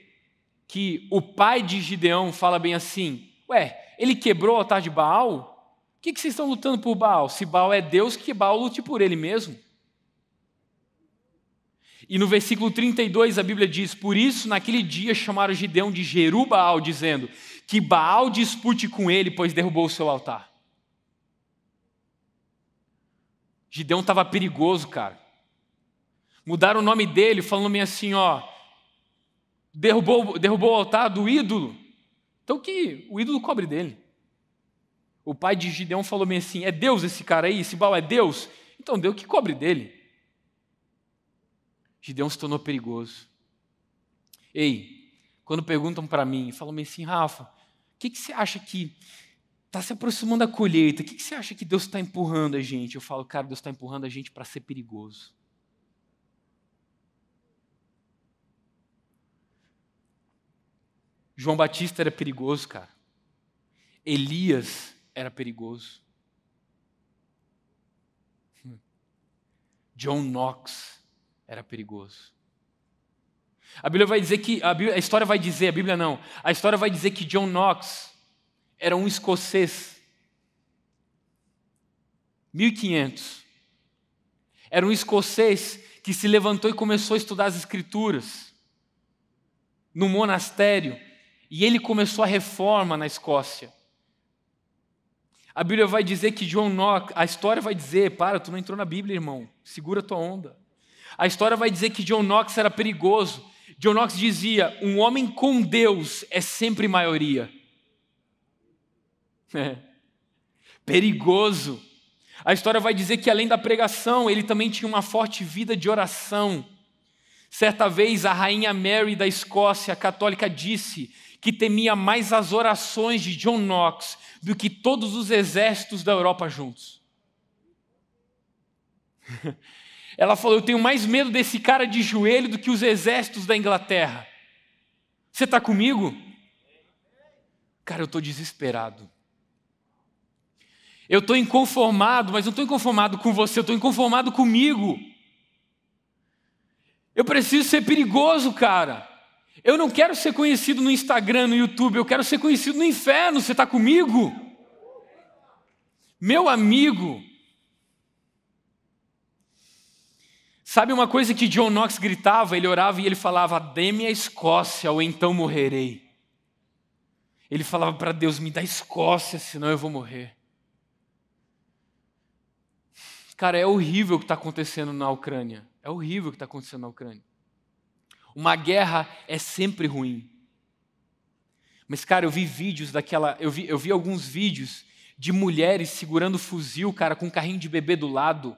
que o pai de Gideão fala bem assim: ué, ele quebrou o altar de Baal? O que, que vocês estão lutando por Baal? Se Baal é Deus, que Baal lute por ele mesmo. E no versículo 32 a Bíblia diz: Por isso, naquele dia chamaram Gideão de Jerubaal, dizendo: Que Baal dispute com ele, pois derrubou o seu altar. Gideão estava perigoso, cara. Mudaram o nome dele, falando meio assim: Ó, derrubou, derrubou o altar do ídolo. Então que o ídolo cobre dele. O pai de Gideão falou me assim: é Deus esse cara aí? Esse Baal é Deus? Então Deus que cobre dele. Gideão se tornou perigoso. Ei, quando perguntam para mim, falam meio assim: Rafa, o que, que você acha que está se aproximando da colheita? O que, que você acha que Deus está empurrando a gente? Eu falo, cara, Deus está empurrando a gente para ser perigoso. João Batista era perigoso, cara. Elias era perigoso. [laughs] John Knox era perigoso. A Bíblia vai dizer que a, Bíblia, a, história vai dizer, a Bíblia não. A história vai dizer que John Knox era um escocês. 1500. Era um escocês que se levantou e começou a estudar as escrituras no monastério, e ele começou a reforma na Escócia. A Bíblia vai dizer que John Knox, a história vai dizer, para, tu não entrou na Bíblia, irmão, segura tua onda. A história vai dizer que John Knox era perigoso. John Knox dizia: um homem com Deus é sempre maioria. [laughs] É. Perigoso. A história vai dizer que além da pregação, ele também tinha uma forte vida de oração. Certa vez, a rainha Mary da Escócia, católica, disse que temia mais as orações de John Knox do que todos os exércitos da Europa juntos. [laughs] Ela falou: Eu tenho mais medo desse cara de joelho do que os exércitos da Inglaterra. Você está comigo? Cara, eu estou desesperado. Eu estou inconformado, mas não estou inconformado com você, eu estou inconformado comigo. Eu preciso ser perigoso, cara. Eu não quero ser conhecido no Instagram, no YouTube, eu quero ser conhecido no inferno. Você está comigo? Meu amigo. Sabe uma coisa que John Knox gritava? Ele orava e ele falava: Dê-me a Escócia, ou então morrerei. Ele falava para Deus: Me dá Escócia, senão eu vou morrer. Cara, é horrível o que está acontecendo na Ucrânia. É horrível o que está acontecendo na Ucrânia. Uma guerra é sempre ruim. Mas, cara, eu vi vídeos daquela. Eu vi, eu vi alguns vídeos de mulheres segurando fuzil, cara, com um carrinho de bebê do lado.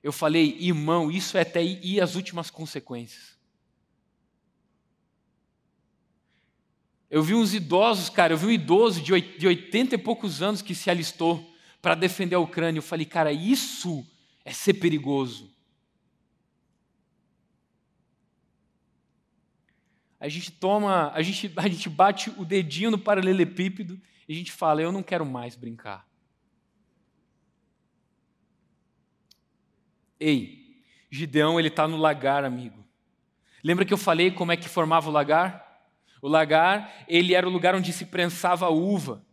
Eu falei, irmão, isso é até ir às últimas consequências. Eu vi uns idosos, cara, eu vi um idoso de 80 e poucos anos que se alistou para defender a Ucrânia. Eu falei, cara, isso é ser perigoso. a gente toma, a gente, a gente bate o dedinho no paralelepípedo e a gente fala: Eu não quero mais brincar. Ei, Gideão ele está no lagar, amigo. Lembra que eu falei como é que formava o lagar? O lagar ele era o lugar onde se prensava a uva.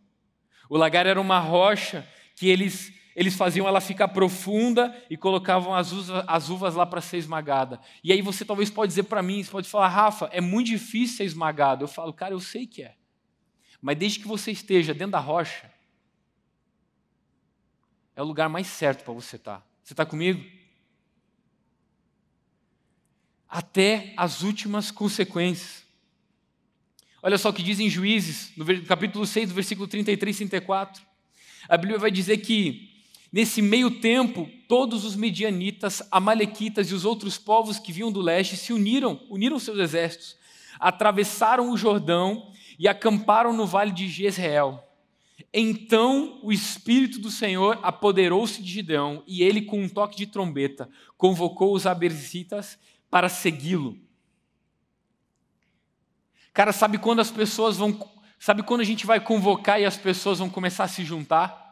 O lagar era uma rocha que eles eles faziam ela ficar profunda e colocavam as uvas, as uvas lá para ser esmagada. E aí você talvez pode dizer para mim, você pode falar, Rafa, é muito difícil ser esmagado. Eu falo, cara, eu sei que é. Mas desde que você esteja dentro da rocha, é o lugar mais certo para você estar. Tá. Você está comigo? Até as últimas consequências. Olha só o que dizem Juízes, no capítulo 6, do versículo 33 e 34. A Bíblia vai dizer que Nesse meio tempo, todos os medianitas, amalequitas e os outros povos que vinham do leste se uniram, uniram seus exércitos, atravessaram o Jordão e acamparam no vale de Jezreel. Então o Espírito do Senhor apoderou-se de Gideão e ele, com um toque de trombeta, convocou os abersitas para segui-lo. Cara, sabe quando as pessoas vão. Sabe quando a gente vai convocar e as pessoas vão começar a se juntar?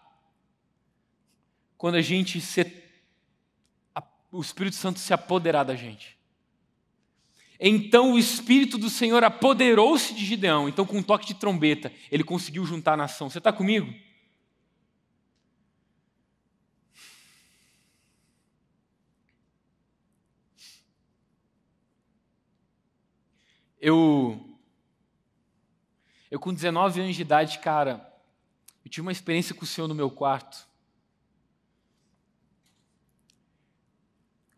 quando a gente se, a, o Espírito Santo se apoderar da gente. Então o Espírito do Senhor apoderou-se de Gideão. Então, com um toque de trombeta, ele conseguiu juntar a nação. Você está comigo? Eu. Eu, com 19 anos de idade, cara, eu tive uma experiência com o Senhor no meu quarto.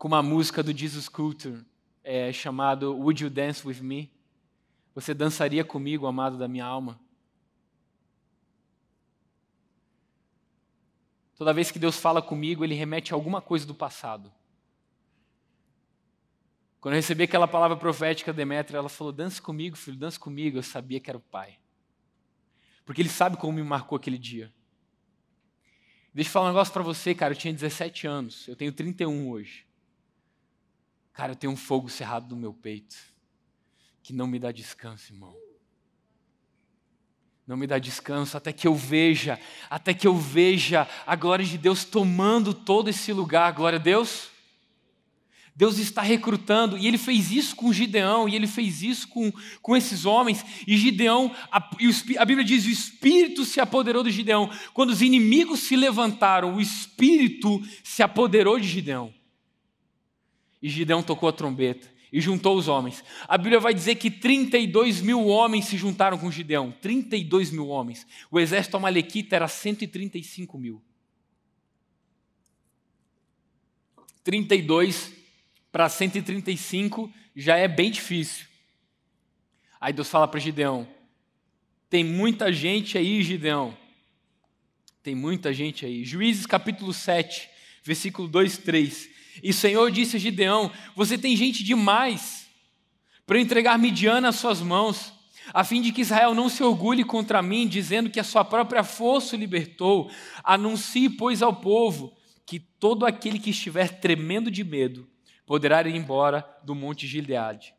com uma música do Jesus Culture é, chamado Would You Dance With Me? Você dançaria comigo, amado da minha alma? Toda vez que Deus fala comigo, Ele remete a alguma coisa do passado. Quando eu recebi aquela palavra profética Demétria, ela falou: Dance comigo, filho, dance comigo. Eu sabia que era o Pai. Porque Ele sabe como me marcou aquele dia. Deixa eu falar um negócio para você, cara. Eu tinha 17 anos, eu tenho 31 hoje. Cara, eu tenho um fogo cerrado no meu peito que não me dá descanso, irmão. Não me dá descanso até que eu veja, até que eu veja a glória de Deus tomando todo esse lugar. Glória a Deus. Deus está recrutando, e ele fez isso com Gideão, e ele fez isso com, com esses homens. E Gideão, a, e o, a Bíblia diz: o espírito se apoderou de Gideão. Quando os inimigos se levantaram, o espírito se apoderou de Gideão. E Gideão tocou a trombeta e juntou os homens. A Bíblia vai dizer que 32 mil homens se juntaram com Gideão. 32 mil homens. O exército amalequita era 135 mil. 32 para 135 já é bem difícil. Aí Deus fala para Gideão: Tem muita gente aí, Gideão. Tem muita gente aí. Juízes capítulo 7, versículo 2, 3. E o Senhor disse a Gideão: Você tem gente demais para entregar Midian às suas mãos, a fim de que Israel não se orgulhe contra mim, dizendo que a sua própria força o libertou. Anuncie, pois, ao povo que todo aquele que estiver tremendo de medo poderá ir embora do monte Gileade.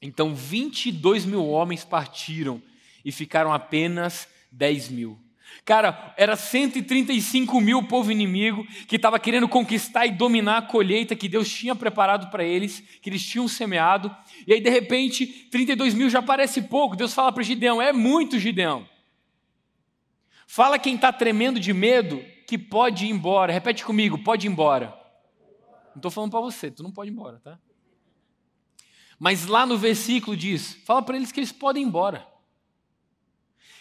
Então, 22 mil homens partiram e ficaram apenas 10 mil. Cara, era 135 mil povo inimigo que estava querendo conquistar e dominar a colheita que Deus tinha preparado para eles, que eles tinham semeado. E aí, de repente, 32 mil já parece pouco. Deus fala para Gideão: é muito, Gideão. Fala quem está tremendo de medo que pode ir embora. Repete comigo: pode ir embora. Não estou falando para você, tu não pode ir embora, tá? Mas lá no versículo diz: fala para eles que eles podem ir embora.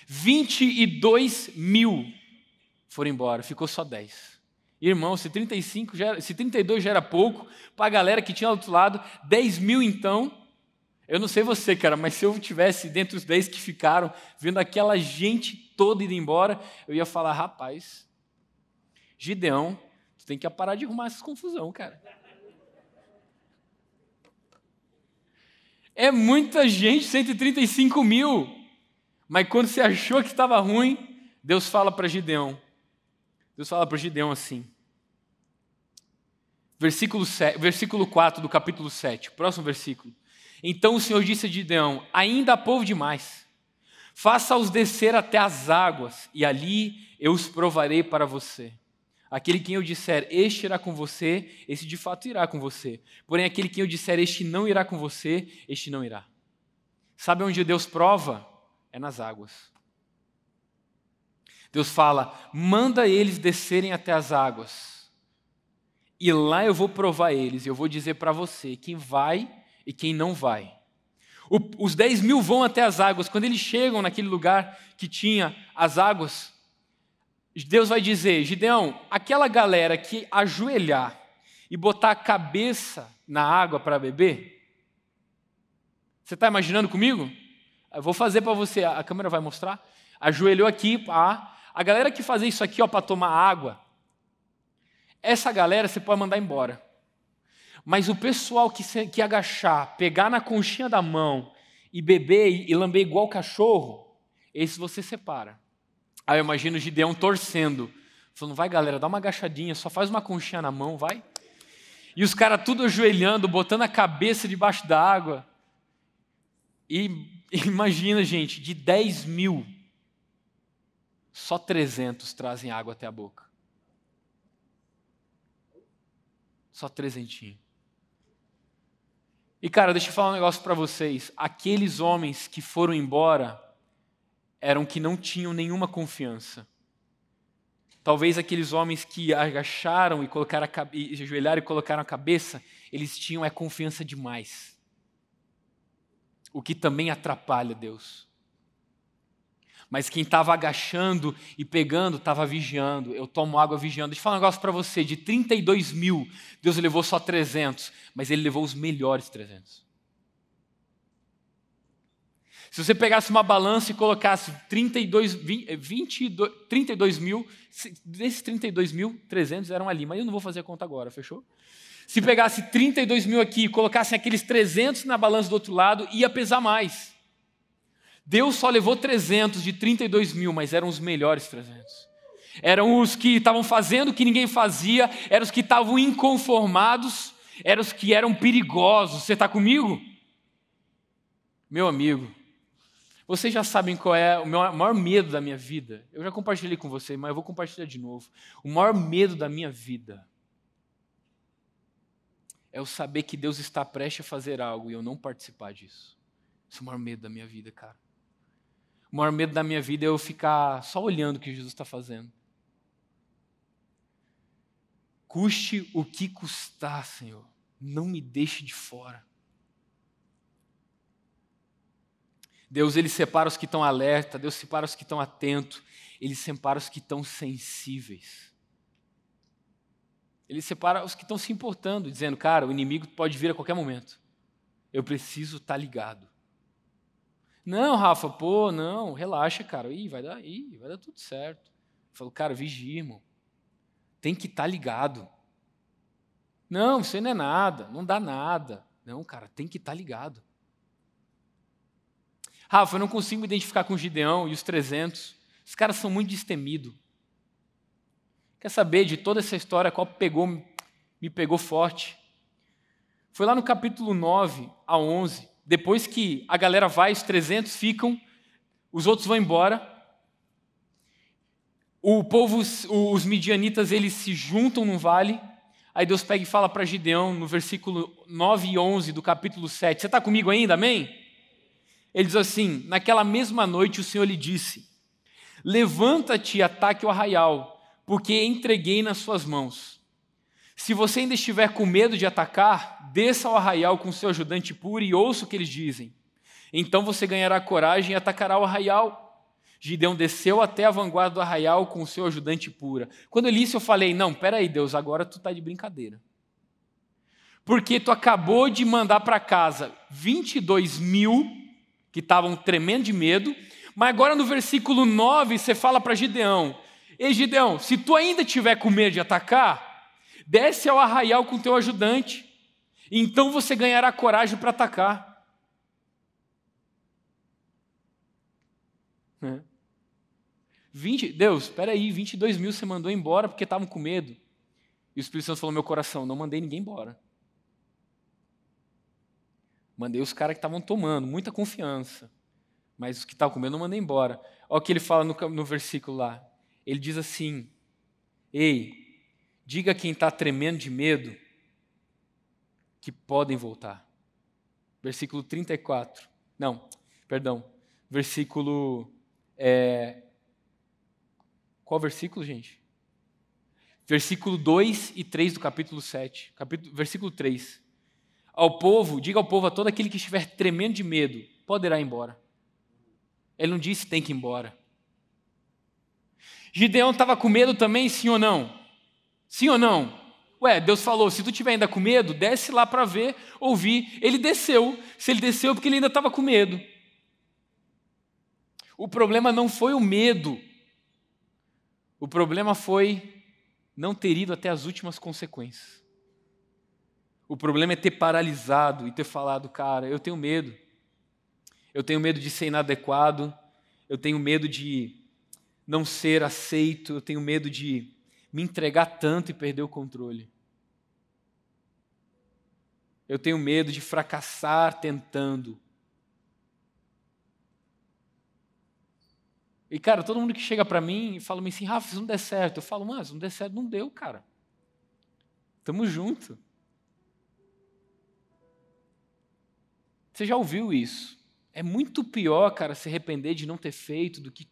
22 mil foram embora, ficou só 10. Irmão, se, 35 já, se 32 já era pouco, para a galera que tinha do outro lado, 10 mil então. Eu não sei você, cara, mas se eu tivesse dentro dos 10 que ficaram, vendo aquela gente toda indo embora, eu ia falar: rapaz, Gideão, tu tem que parar de arrumar essa confusão, cara. É muita gente, 135 mil. Mas quando você achou que estava ruim, Deus fala para Gideão. Deus fala para Gideão assim. Versículo, 7, versículo 4 do capítulo 7, próximo versículo. Então o Senhor disse a Gideão: Ainda há povo demais. Faça-os descer até as águas, e ali eu os provarei para você. Aquele quem eu disser, este irá com você, esse de fato irá com você. Porém, aquele quem eu disser, este não irá com você, este não irá. Sabe onde Deus prova? é nas águas. Deus fala: manda eles descerem até as águas, e lá eu vou provar eles, eu vou dizer para você quem vai e quem não vai. O, os 10 mil vão até as águas, quando eles chegam naquele lugar que tinha as águas, Deus vai dizer: Gideão, aquela galera que ajoelhar e botar a cabeça na água para beber, você está imaginando comigo? Eu vou fazer para você, a câmera vai mostrar. Ajoelhou aqui, a, a galera que fazia isso aqui para tomar água, essa galera você pode mandar embora. Mas o pessoal que, se, que agachar, pegar na conchinha da mão e beber e, e lamber igual cachorro, esse você separa. Aí eu imagino o Gideão torcendo, falando: vai galera, dá uma agachadinha, só faz uma conchinha na mão, vai. E os caras tudo ajoelhando, botando a cabeça debaixo da água. E imagina, gente, de 10 mil, só 300 trazem água até a boca. Só trezentinho. E cara, deixa eu falar um negócio para vocês. Aqueles homens que foram embora eram que não tinham nenhuma confiança. Talvez aqueles homens que agacharam e colocaram a, cabeça, ajoelharam e colocaram a cabeça, eles tinham é confiança demais o que também atrapalha Deus. Mas quem estava agachando e pegando, estava vigiando. Eu tomo água vigiando. Deixa eu falar um negócio para você: de 32 mil, Deus levou só 300, mas Ele levou os melhores 300. Se você pegasse uma balança e colocasse 32, 20, 22, 32 mil, desses 32 mil, 300 eram ali, mas eu não vou fazer a conta agora, fechou? Se pegasse 32 mil aqui e colocasse aqueles 300 na balança do outro lado, ia pesar mais. Deus só levou 300 de 32 mil, mas eram os melhores 300. Eram os que estavam fazendo o que ninguém fazia, eram os que estavam inconformados, eram os que eram perigosos. Você está comigo? Meu amigo, vocês já sabem qual é o maior medo da minha vida. Eu já compartilhei com vocês, mas eu vou compartilhar de novo. O maior medo da minha vida é o saber que Deus está prestes a fazer algo e eu não participar disso. Esse é o maior medo da minha vida, cara. O maior medo da minha vida é eu ficar só olhando o que Jesus está fazendo. Custe o que custar, Senhor, não me deixe de fora. Deus, Ele separa os que estão alerta, Deus separa os que estão atentos, Ele separa os que estão sensíveis. Ele separa os que estão se importando, dizendo: cara, o inimigo pode vir a qualquer momento. Eu preciso estar tá ligado. Não, Rafa, pô, não, relaxa, cara. Ih, vai dar, ih, vai dar tudo certo. Falou, falo, cara, vigia, irmão. Tem que estar tá ligado. Não, isso aí não é nada, não dá nada. Não, cara, tem que estar tá ligado. Rafa, eu não consigo me identificar com o Gideão e os 300. Os caras são muito destemidos. Quer saber de toda essa história qual pegou, me pegou forte? Foi lá no capítulo 9 a 11, depois que a galera vai, os 300 ficam, os outros vão embora. O povo, os midianitas, eles se juntam num vale. Aí Deus pega e fala para Gideão, no versículo 9 e 11 do capítulo 7. Você está comigo ainda, amém? Ele diz assim: Naquela mesma noite o Senhor lhe disse: Levanta-te e ataque o arraial porque entreguei nas suas mãos. Se você ainda estiver com medo de atacar, desça ao arraial com seu ajudante puro e ouça o que eles dizem. Então você ganhará coragem e atacará o arraial. Gideão desceu até a vanguarda do arraial com seu ajudante pura. Quando eu li isso, eu falei: Não, peraí, Deus, agora tu está de brincadeira. Porque tu acabou de mandar para casa 22 mil que estavam tremendo de medo, mas agora no versículo 9 você fala para Gideão: Egidão, se tu ainda tiver com medo de atacar, desce ao arraial com teu ajudante. Então você ganhará coragem para atacar. Né? 20, Deus, espera aí, 22 mil você mandou embora porque estavam com medo. E o Espírito Santo falou: Meu coração, não mandei ninguém embora. Mandei os caras que estavam tomando, muita confiança. Mas os que estavam com medo, não mandei embora. Olha o que ele fala no, no versículo lá ele diz assim: Ei, diga a quem está tremendo de medo que podem voltar. Versículo 34. Não, perdão. Versículo. É... Qual versículo, gente? Versículo 2 e 3 do capítulo 7. Capítulo, versículo 3. Ao povo, diga ao povo, a todo aquele que estiver tremendo de medo, poderá ir embora. Ele não disse tem que ir embora. Gideão estava com medo também, sim ou não? Sim ou não? Ué, Deus falou: se tu tiver ainda com medo, desce lá para ver, ouvir. Ele desceu. Se ele desceu, é porque ele ainda estava com medo. O problema não foi o medo. O problema foi não ter ido até as últimas consequências. O problema é ter paralisado e ter falado, cara, eu tenho medo. Eu tenho medo de ser inadequado. Eu tenho medo de não ser aceito, eu tenho medo de me entregar tanto e perder o controle. Eu tenho medo de fracassar tentando. E, cara, todo mundo que chega para mim e fala assim, Rafa, isso não der certo. Eu falo, mas não der certo, não deu, cara. Tamo junto. Você já ouviu isso? É muito pior, cara, se arrepender de não ter feito do que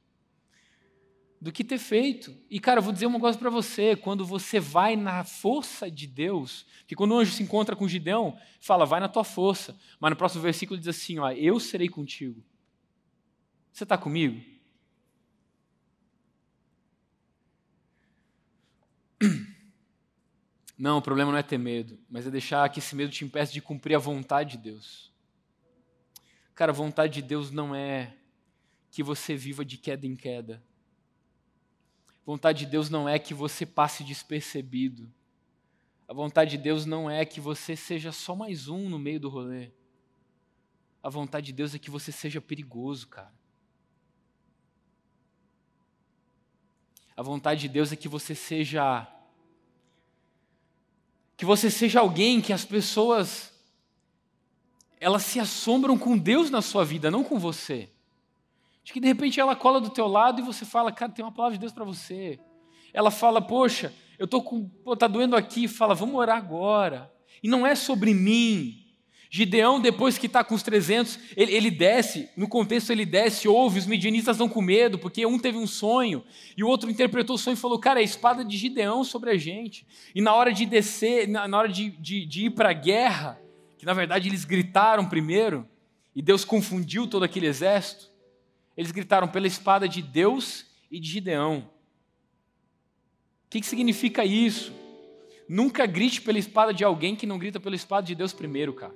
do que ter feito. E, cara, eu vou dizer um negócio para você: quando você vai na força de Deus, que quando o anjo se encontra com Gideão, fala, vai na tua força. Mas no próximo versículo diz assim: ó, eu serei contigo. Você está comigo? [clears throat] Não, o problema não é ter medo, mas é deixar que esse medo te impeça de cumprir a vontade de Deus. Cara, a vontade de Deus não é que você viva de queda em queda vontade de Deus não é que você passe despercebido. A vontade de Deus não é que você seja só mais um no meio do rolê. A vontade de Deus é que você seja perigoso, cara. A vontade de Deus é que você seja que você seja alguém que as pessoas elas se assombram com Deus na sua vida, não com você. De que de repente ela cola do teu lado e você fala, cara, tem uma palavra de Deus para você. Ela fala, poxa, eu tô com, pô, tá doendo aqui, fala, vamos orar agora. E não é sobre mim. Gideão, depois que está com os 300, ele, ele, desce, no contexto ele desce, ouve, os medianistas estão com medo, porque um teve um sonho, e o outro interpretou o sonho e falou, cara, é a espada de Gideão sobre a gente. E na hora de descer, na, na hora de, de, de ir para a guerra, que na verdade eles gritaram primeiro, e Deus confundiu todo aquele exército, eles gritaram pela espada de Deus e de Gideão. O que, que significa isso? Nunca grite pela espada de alguém que não grita pela espada de Deus primeiro, cara.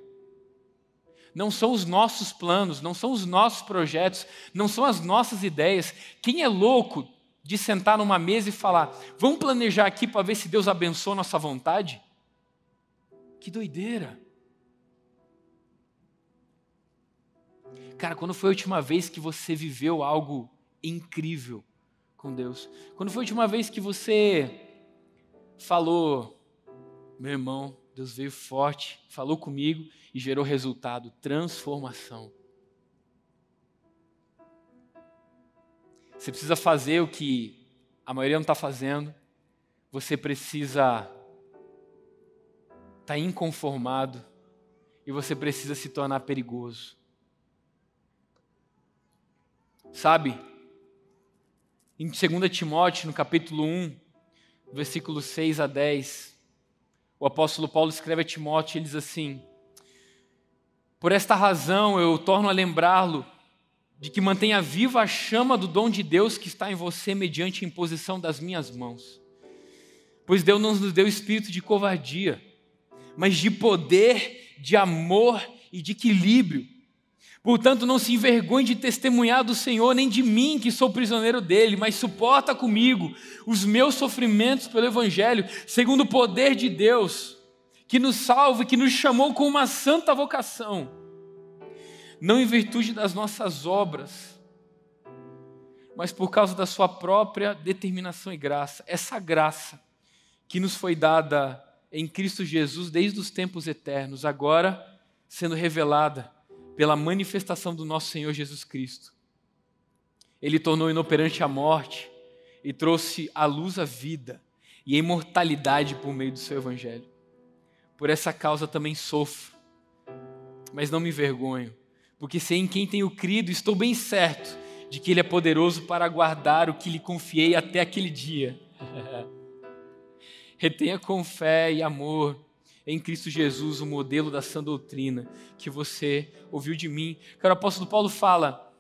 Não são os nossos planos, não são os nossos projetos, não são as nossas ideias. Quem é louco de sentar numa mesa e falar: vamos planejar aqui para ver se Deus abençoa nossa vontade? Que doideira! Cara, quando foi a última vez que você viveu algo incrível com Deus? Quando foi a última vez que você falou, meu irmão, Deus veio forte, falou comigo e gerou resultado, transformação. Você precisa fazer o que a maioria não está fazendo. Você precisa estar tá inconformado. E você precisa se tornar perigoso. Sabe? Em 2 Timóteo, no capítulo 1, versículo 6 a 10, o apóstolo Paulo escreve a Timóteo e diz assim: Por esta razão eu torno a lembrá-lo de que mantenha viva a chama do dom de Deus que está em você mediante a imposição das minhas mãos. Pois Deus não nos deu espírito de covardia, mas de poder, de amor e de equilíbrio. Portanto, não se envergonhe de testemunhar do Senhor, nem de mim, que sou prisioneiro dele, mas suporta comigo os meus sofrimentos pelo Evangelho, segundo o poder de Deus, que nos salva, que nos chamou com uma santa vocação, não em virtude das nossas obras, mas por causa da sua própria determinação e graça. Essa graça que nos foi dada em Cristo Jesus desde os tempos eternos, agora sendo revelada pela manifestação do nosso Senhor Jesus Cristo. Ele tornou inoperante a morte e trouxe à luz a vida e a imortalidade por meio do seu Evangelho. Por essa causa também sofro, mas não me vergonho, porque sei em quem tenho crido, estou bem certo de que Ele é poderoso para guardar o que lhe confiei até aquele dia. [laughs] Retenha com fé e amor em Cristo Jesus o modelo da sã doutrina que você ouviu de mim. Cara, o apóstolo Paulo fala: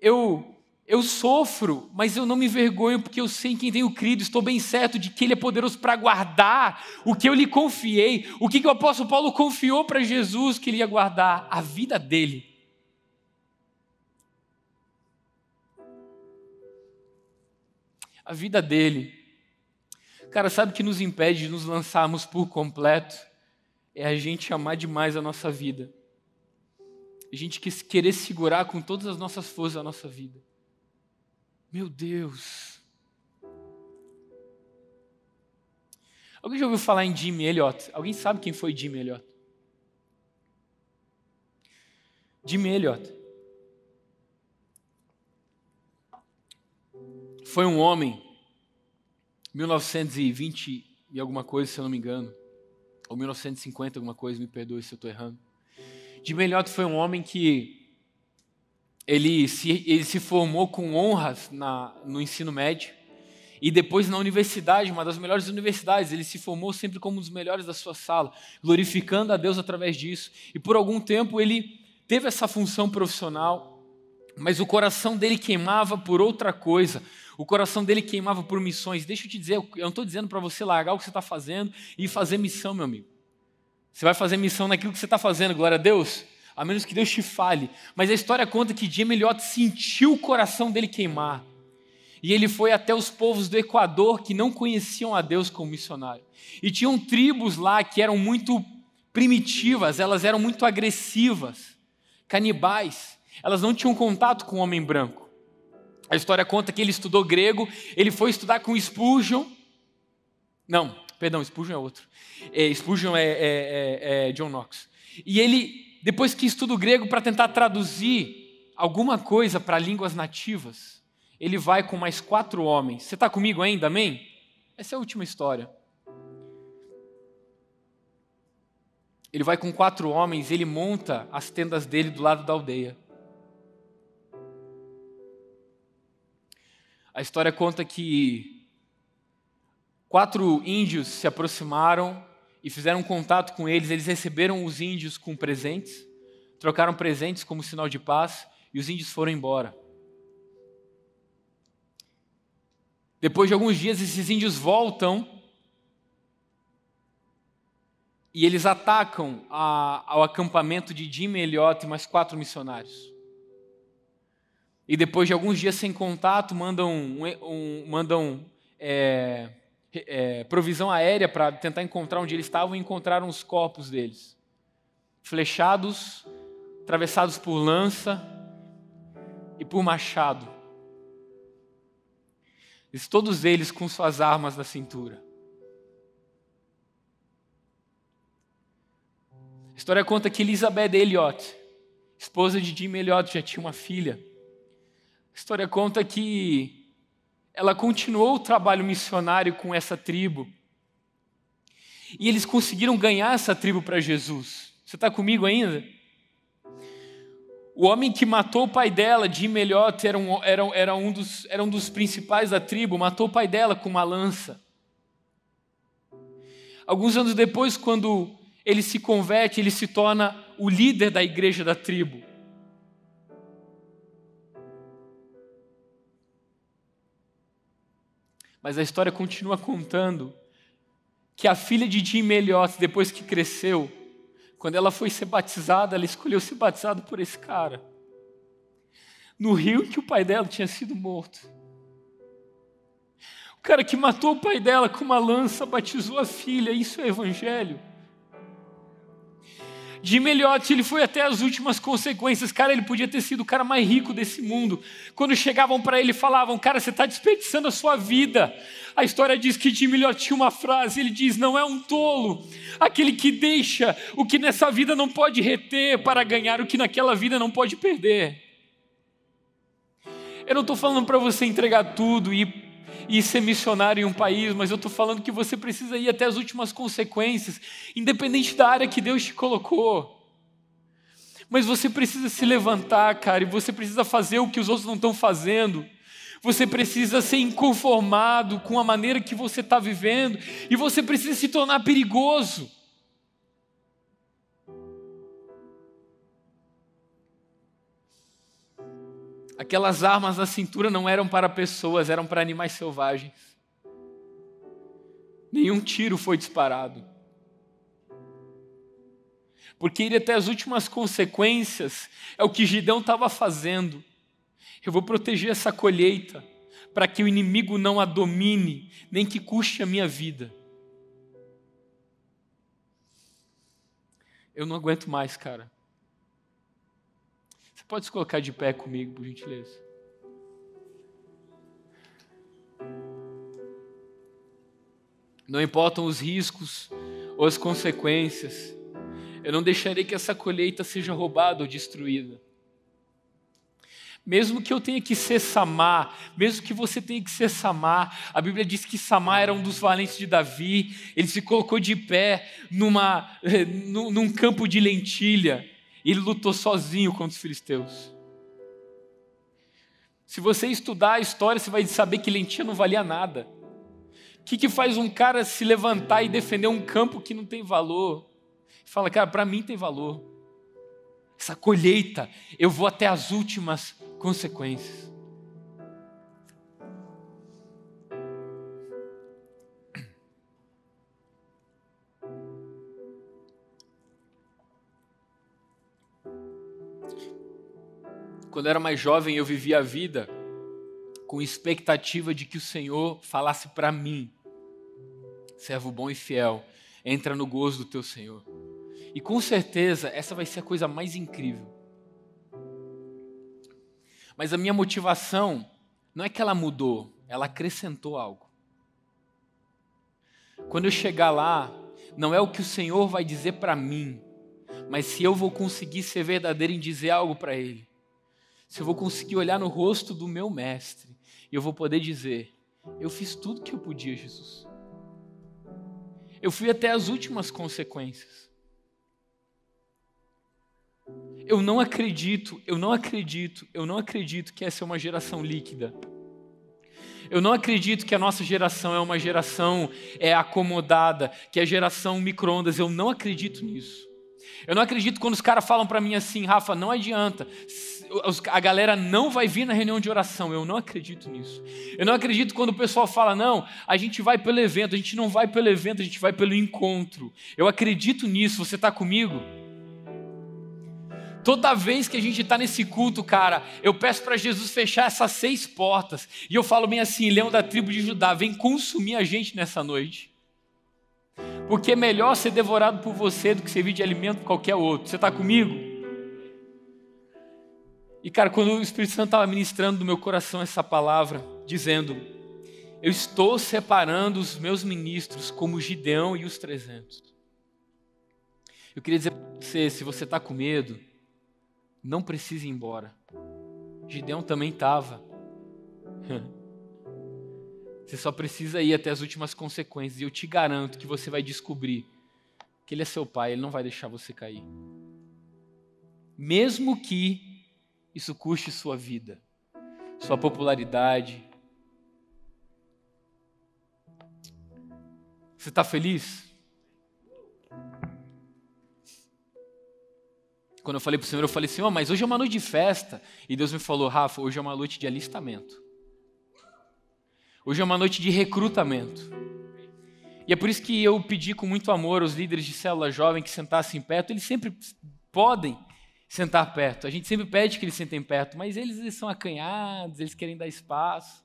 Eu eu sofro, mas eu não me envergonho, porque eu sei quem tenho crido, estou bem certo de que ele é poderoso para guardar o que eu lhe confiei, o que, que o apóstolo Paulo confiou para Jesus que ele ia guardar, a vida dele. A vida dele. Cara, sabe o que nos impede de nos lançarmos por completo? É a gente amar demais a nossa vida. A gente querer segurar com todas as nossas forças a nossa vida. Meu Deus. Alguém já ouviu falar em Jimmy Elliot? Alguém sabe quem foi Jimmy Elliot? Jimmy Elliot. Foi um homem 1920 e alguma coisa, se eu não me engano, ou 1950 alguma coisa, me perdoe se eu estou errando. Jim Elliot foi um homem que ele se, ele se formou com honras na, no ensino médio e depois na universidade, uma das melhores universidades. Ele se formou sempre como um dos melhores da sua sala, glorificando a Deus através disso. E por algum tempo ele teve essa função profissional, mas o coração dele queimava por outra coisa, o coração dele queimava por missões. Deixa eu te dizer, eu não estou dizendo para você largar o que você está fazendo e fazer missão, meu amigo. Você vai fazer missão naquilo que você está fazendo, glória a Deus, a menos que Deus te fale. Mas a história conta que Jimmy Elliot sentiu o coração dele queimar. E ele foi até os povos do Equador que não conheciam a Deus como missionário. E tinham tribos lá que eram muito primitivas, elas eram muito agressivas, canibais. Elas não tinham contato com o homem branco. A história conta que ele estudou grego, ele foi estudar com Spurgeon. Não, perdão, Spurgeon é outro. É, Spurgeon é, é, é, é John Knox. E ele, depois que estuda o grego para tentar traduzir alguma coisa para línguas nativas, ele vai com mais quatro homens. Você está comigo ainda, amém? Essa é a última história. Ele vai com quatro homens, ele monta as tendas dele do lado da aldeia. A história conta que quatro índios se aproximaram e fizeram contato com eles. Eles receberam os índios com presentes, trocaram presentes como sinal de paz e os índios foram embora. Depois de alguns dias, esses índios voltam e eles atacam a, ao acampamento de Jim Elliot e mais quatro missionários e depois de alguns dias sem contato mandam, um, mandam é, é, provisão aérea para tentar encontrar onde eles estavam e encontraram os corpos deles, flechados, atravessados por lança e por machado. Todos eles com suas armas na cintura. A história conta que Elizabeth Elliot, esposa de Jim Elliot, já tinha uma filha. A história conta que ela continuou o trabalho missionário com essa tribo. E eles conseguiram ganhar essa tribo para Jesus. Você está comigo ainda? O homem que matou o pai dela, Jim Elliot, era um, era, era, um dos, era um dos principais da tribo, matou o pai dela com uma lança. Alguns anos depois, quando ele se converte, ele se torna o líder da igreja da tribo. Mas a história continua contando que a filha de Jim Elliot, depois que cresceu, quando ela foi ser batizada, ela escolheu ser batizada por esse cara. No rio que o pai dela tinha sido morto. O cara que matou o pai dela com uma lança batizou a filha, isso é evangelho. De Elliot, ele foi até as últimas consequências. Cara, ele podia ter sido o cara mais rico desse mundo. Quando chegavam para ele, falavam: Cara, você está desperdiçando a sua vida. A história diz que De Elliot tinha uma frase: Ele diz, Não é um tolo aquele que deixa o que nessa vida não pode reter para ganhar o que naquela vida não pode perder. Eu não estou falando para você entregar tudo e e ser missionário em um país, mas eu estou falando que você precisa ir até as últimas consequências, independente da área que Deus te colocou. Mas você precisa se levantar, cara, e você precisa fazer o que os outros não estão fazendo. Você precisa ser inconformado com a maneira que você está vivendo, e você precisa se tornar perigoso. Aquelas armas na cintura não eram para pessoas, eram para animais selvagens. Nenhum tiro foi disparado. Porque ir até as últimas consequências é o que Gideão estava fazendo. Eu vou proteger essa colheita para que o inimigo não a domine, nem que custe a minha vida. Eu não aguento mais, cara pode se colocar de pé comigo, por gentileza? Não importam os riscos ou as consequências, eu não deixarei que essa colheita seja roubada ou destruída. Mesmo que eu tenha que ser Samar, mesmo que você tenha que ser Samar, a Bíblia diz que Samar era um dos valentes de Davi, ele se colocou de pé numa, eh, num campo de lentilha ele lutou sozinho contra os filisteus. Se você estudar a história, você vai saber que lentinha não valia nada. O que, que faz um cara se levantar e defender um campo que não tem valor? Fala, cara, para mim tem valor. Essa colheita, eu vou até as últimas consequências. Quando eu era mais jovem, eu vivia a vida com expectativa de que o Senhor falasse para mim: servo bom e fiel, entra no gozo do teu Senhor. E com certeza, essa vai ser a coisa mais incrível. Mas a minha motivação não é que ela mudou, ela acrescentou algo. Quando eu chegar lá, não é o que o Senhor vai dizer para mim, mas se eu vou conseguir ser verdadeiro em dizer algo para ele, se eu vou conseguir olhar no rosto do meu mestre e eu vou poder dizer: Eu fiz tudo que eu podia, Jesus. Eu fui até as últimas consequências. Eu não acredito, eu não acredito, eu não acredito que essa é uma geração líquida. Eu não acredito que a nossa geração é uma geração é acomodada, que é a geração microondas. Eu não acredito nisso. Eu não acredito quando os caras falam para mim assim, Rafa, não adianta, a galera não vai vir na reunião de oração. Eu não acredito nisso. Eu não acredito quando o pessoal fala, não, a gente vai pelo evento, a gente não vai pelo evento, a gente vai pelo encontro. Eu acredito nisso, você está comigo? Toda vez que a gente está nesse culto, cara, eu peço para Jesus fechar essas seis portas. E eu falo bem assim, leão da tribo de Judá, vem consumir a gente nessa noite. Porque é melhor ser devorado por você do que servir de alimento para qualquer outro. Você está comigo? E cara, quando o Espírito Santo estava ministrando do meu coração essa palavra, dizendo: Eu estou separando os meus ministros como Gideão e os 300. Eu queria dizer para você: se você está com medo, não precisa ir embora. Gideão também estava. [laughs] Você só precisa ir até as últimas consequências. E eu te garanto que você vai descobrir que Ele é seu Pai, Ele não vai deixar você cair. Mesmo que isso custe sua vida, sua popularidade. Você está feliz? Quando eu falei para o Senhor, eu falei, Senhor, assim, mas hoje é uma noite de festa. E Deus me falou, Rafa, hoje é uma noite de alistamento. Hoje é uma noite de recrutamento. E é por isso que eu pedi com muito amor aos líderes de célula jovem que sentassem perto. Eles sempre podem sentar perto. A gente sempre pede que eles sentem perto, mas eles, eles são acanhados, eles querem dar espaço.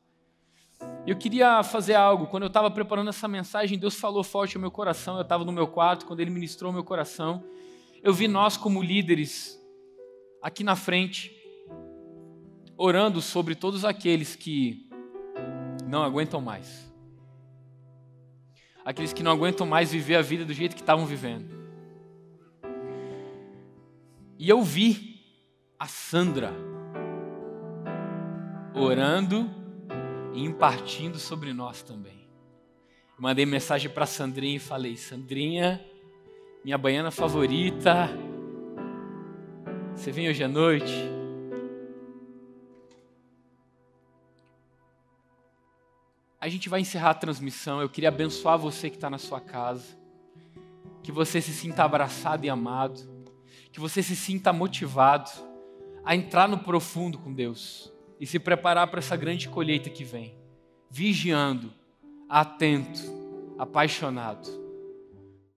Eu queria fazer algo. Quando eu estava preparando essa mensagem, Deus falou forte ao meu coração. Eu estava no meu quarto quando Ele ministrou meu coração. Eu vi nós como líderes aqui na frente orando sobre todos aqueles que não aguentam mais. Aqueles que não aguentam mais viver a vida do jeito que estavam vivendo. E eu vi a Sandra orando e impartindo sobre nós também. mandei mensagem para Sandrinha e falei: Sandrinha, minha baiana favorita, você vem hoje à noite? A gente vai encerrar a transmissão. Eu queria abençoar você que está na sua casa. Que você se sinta abraçado e amado. Que você se sinta motivado a entrar no profundo com Deus e se preparar para essa grande colheita que vem. Vigiando, atento, apaixonado.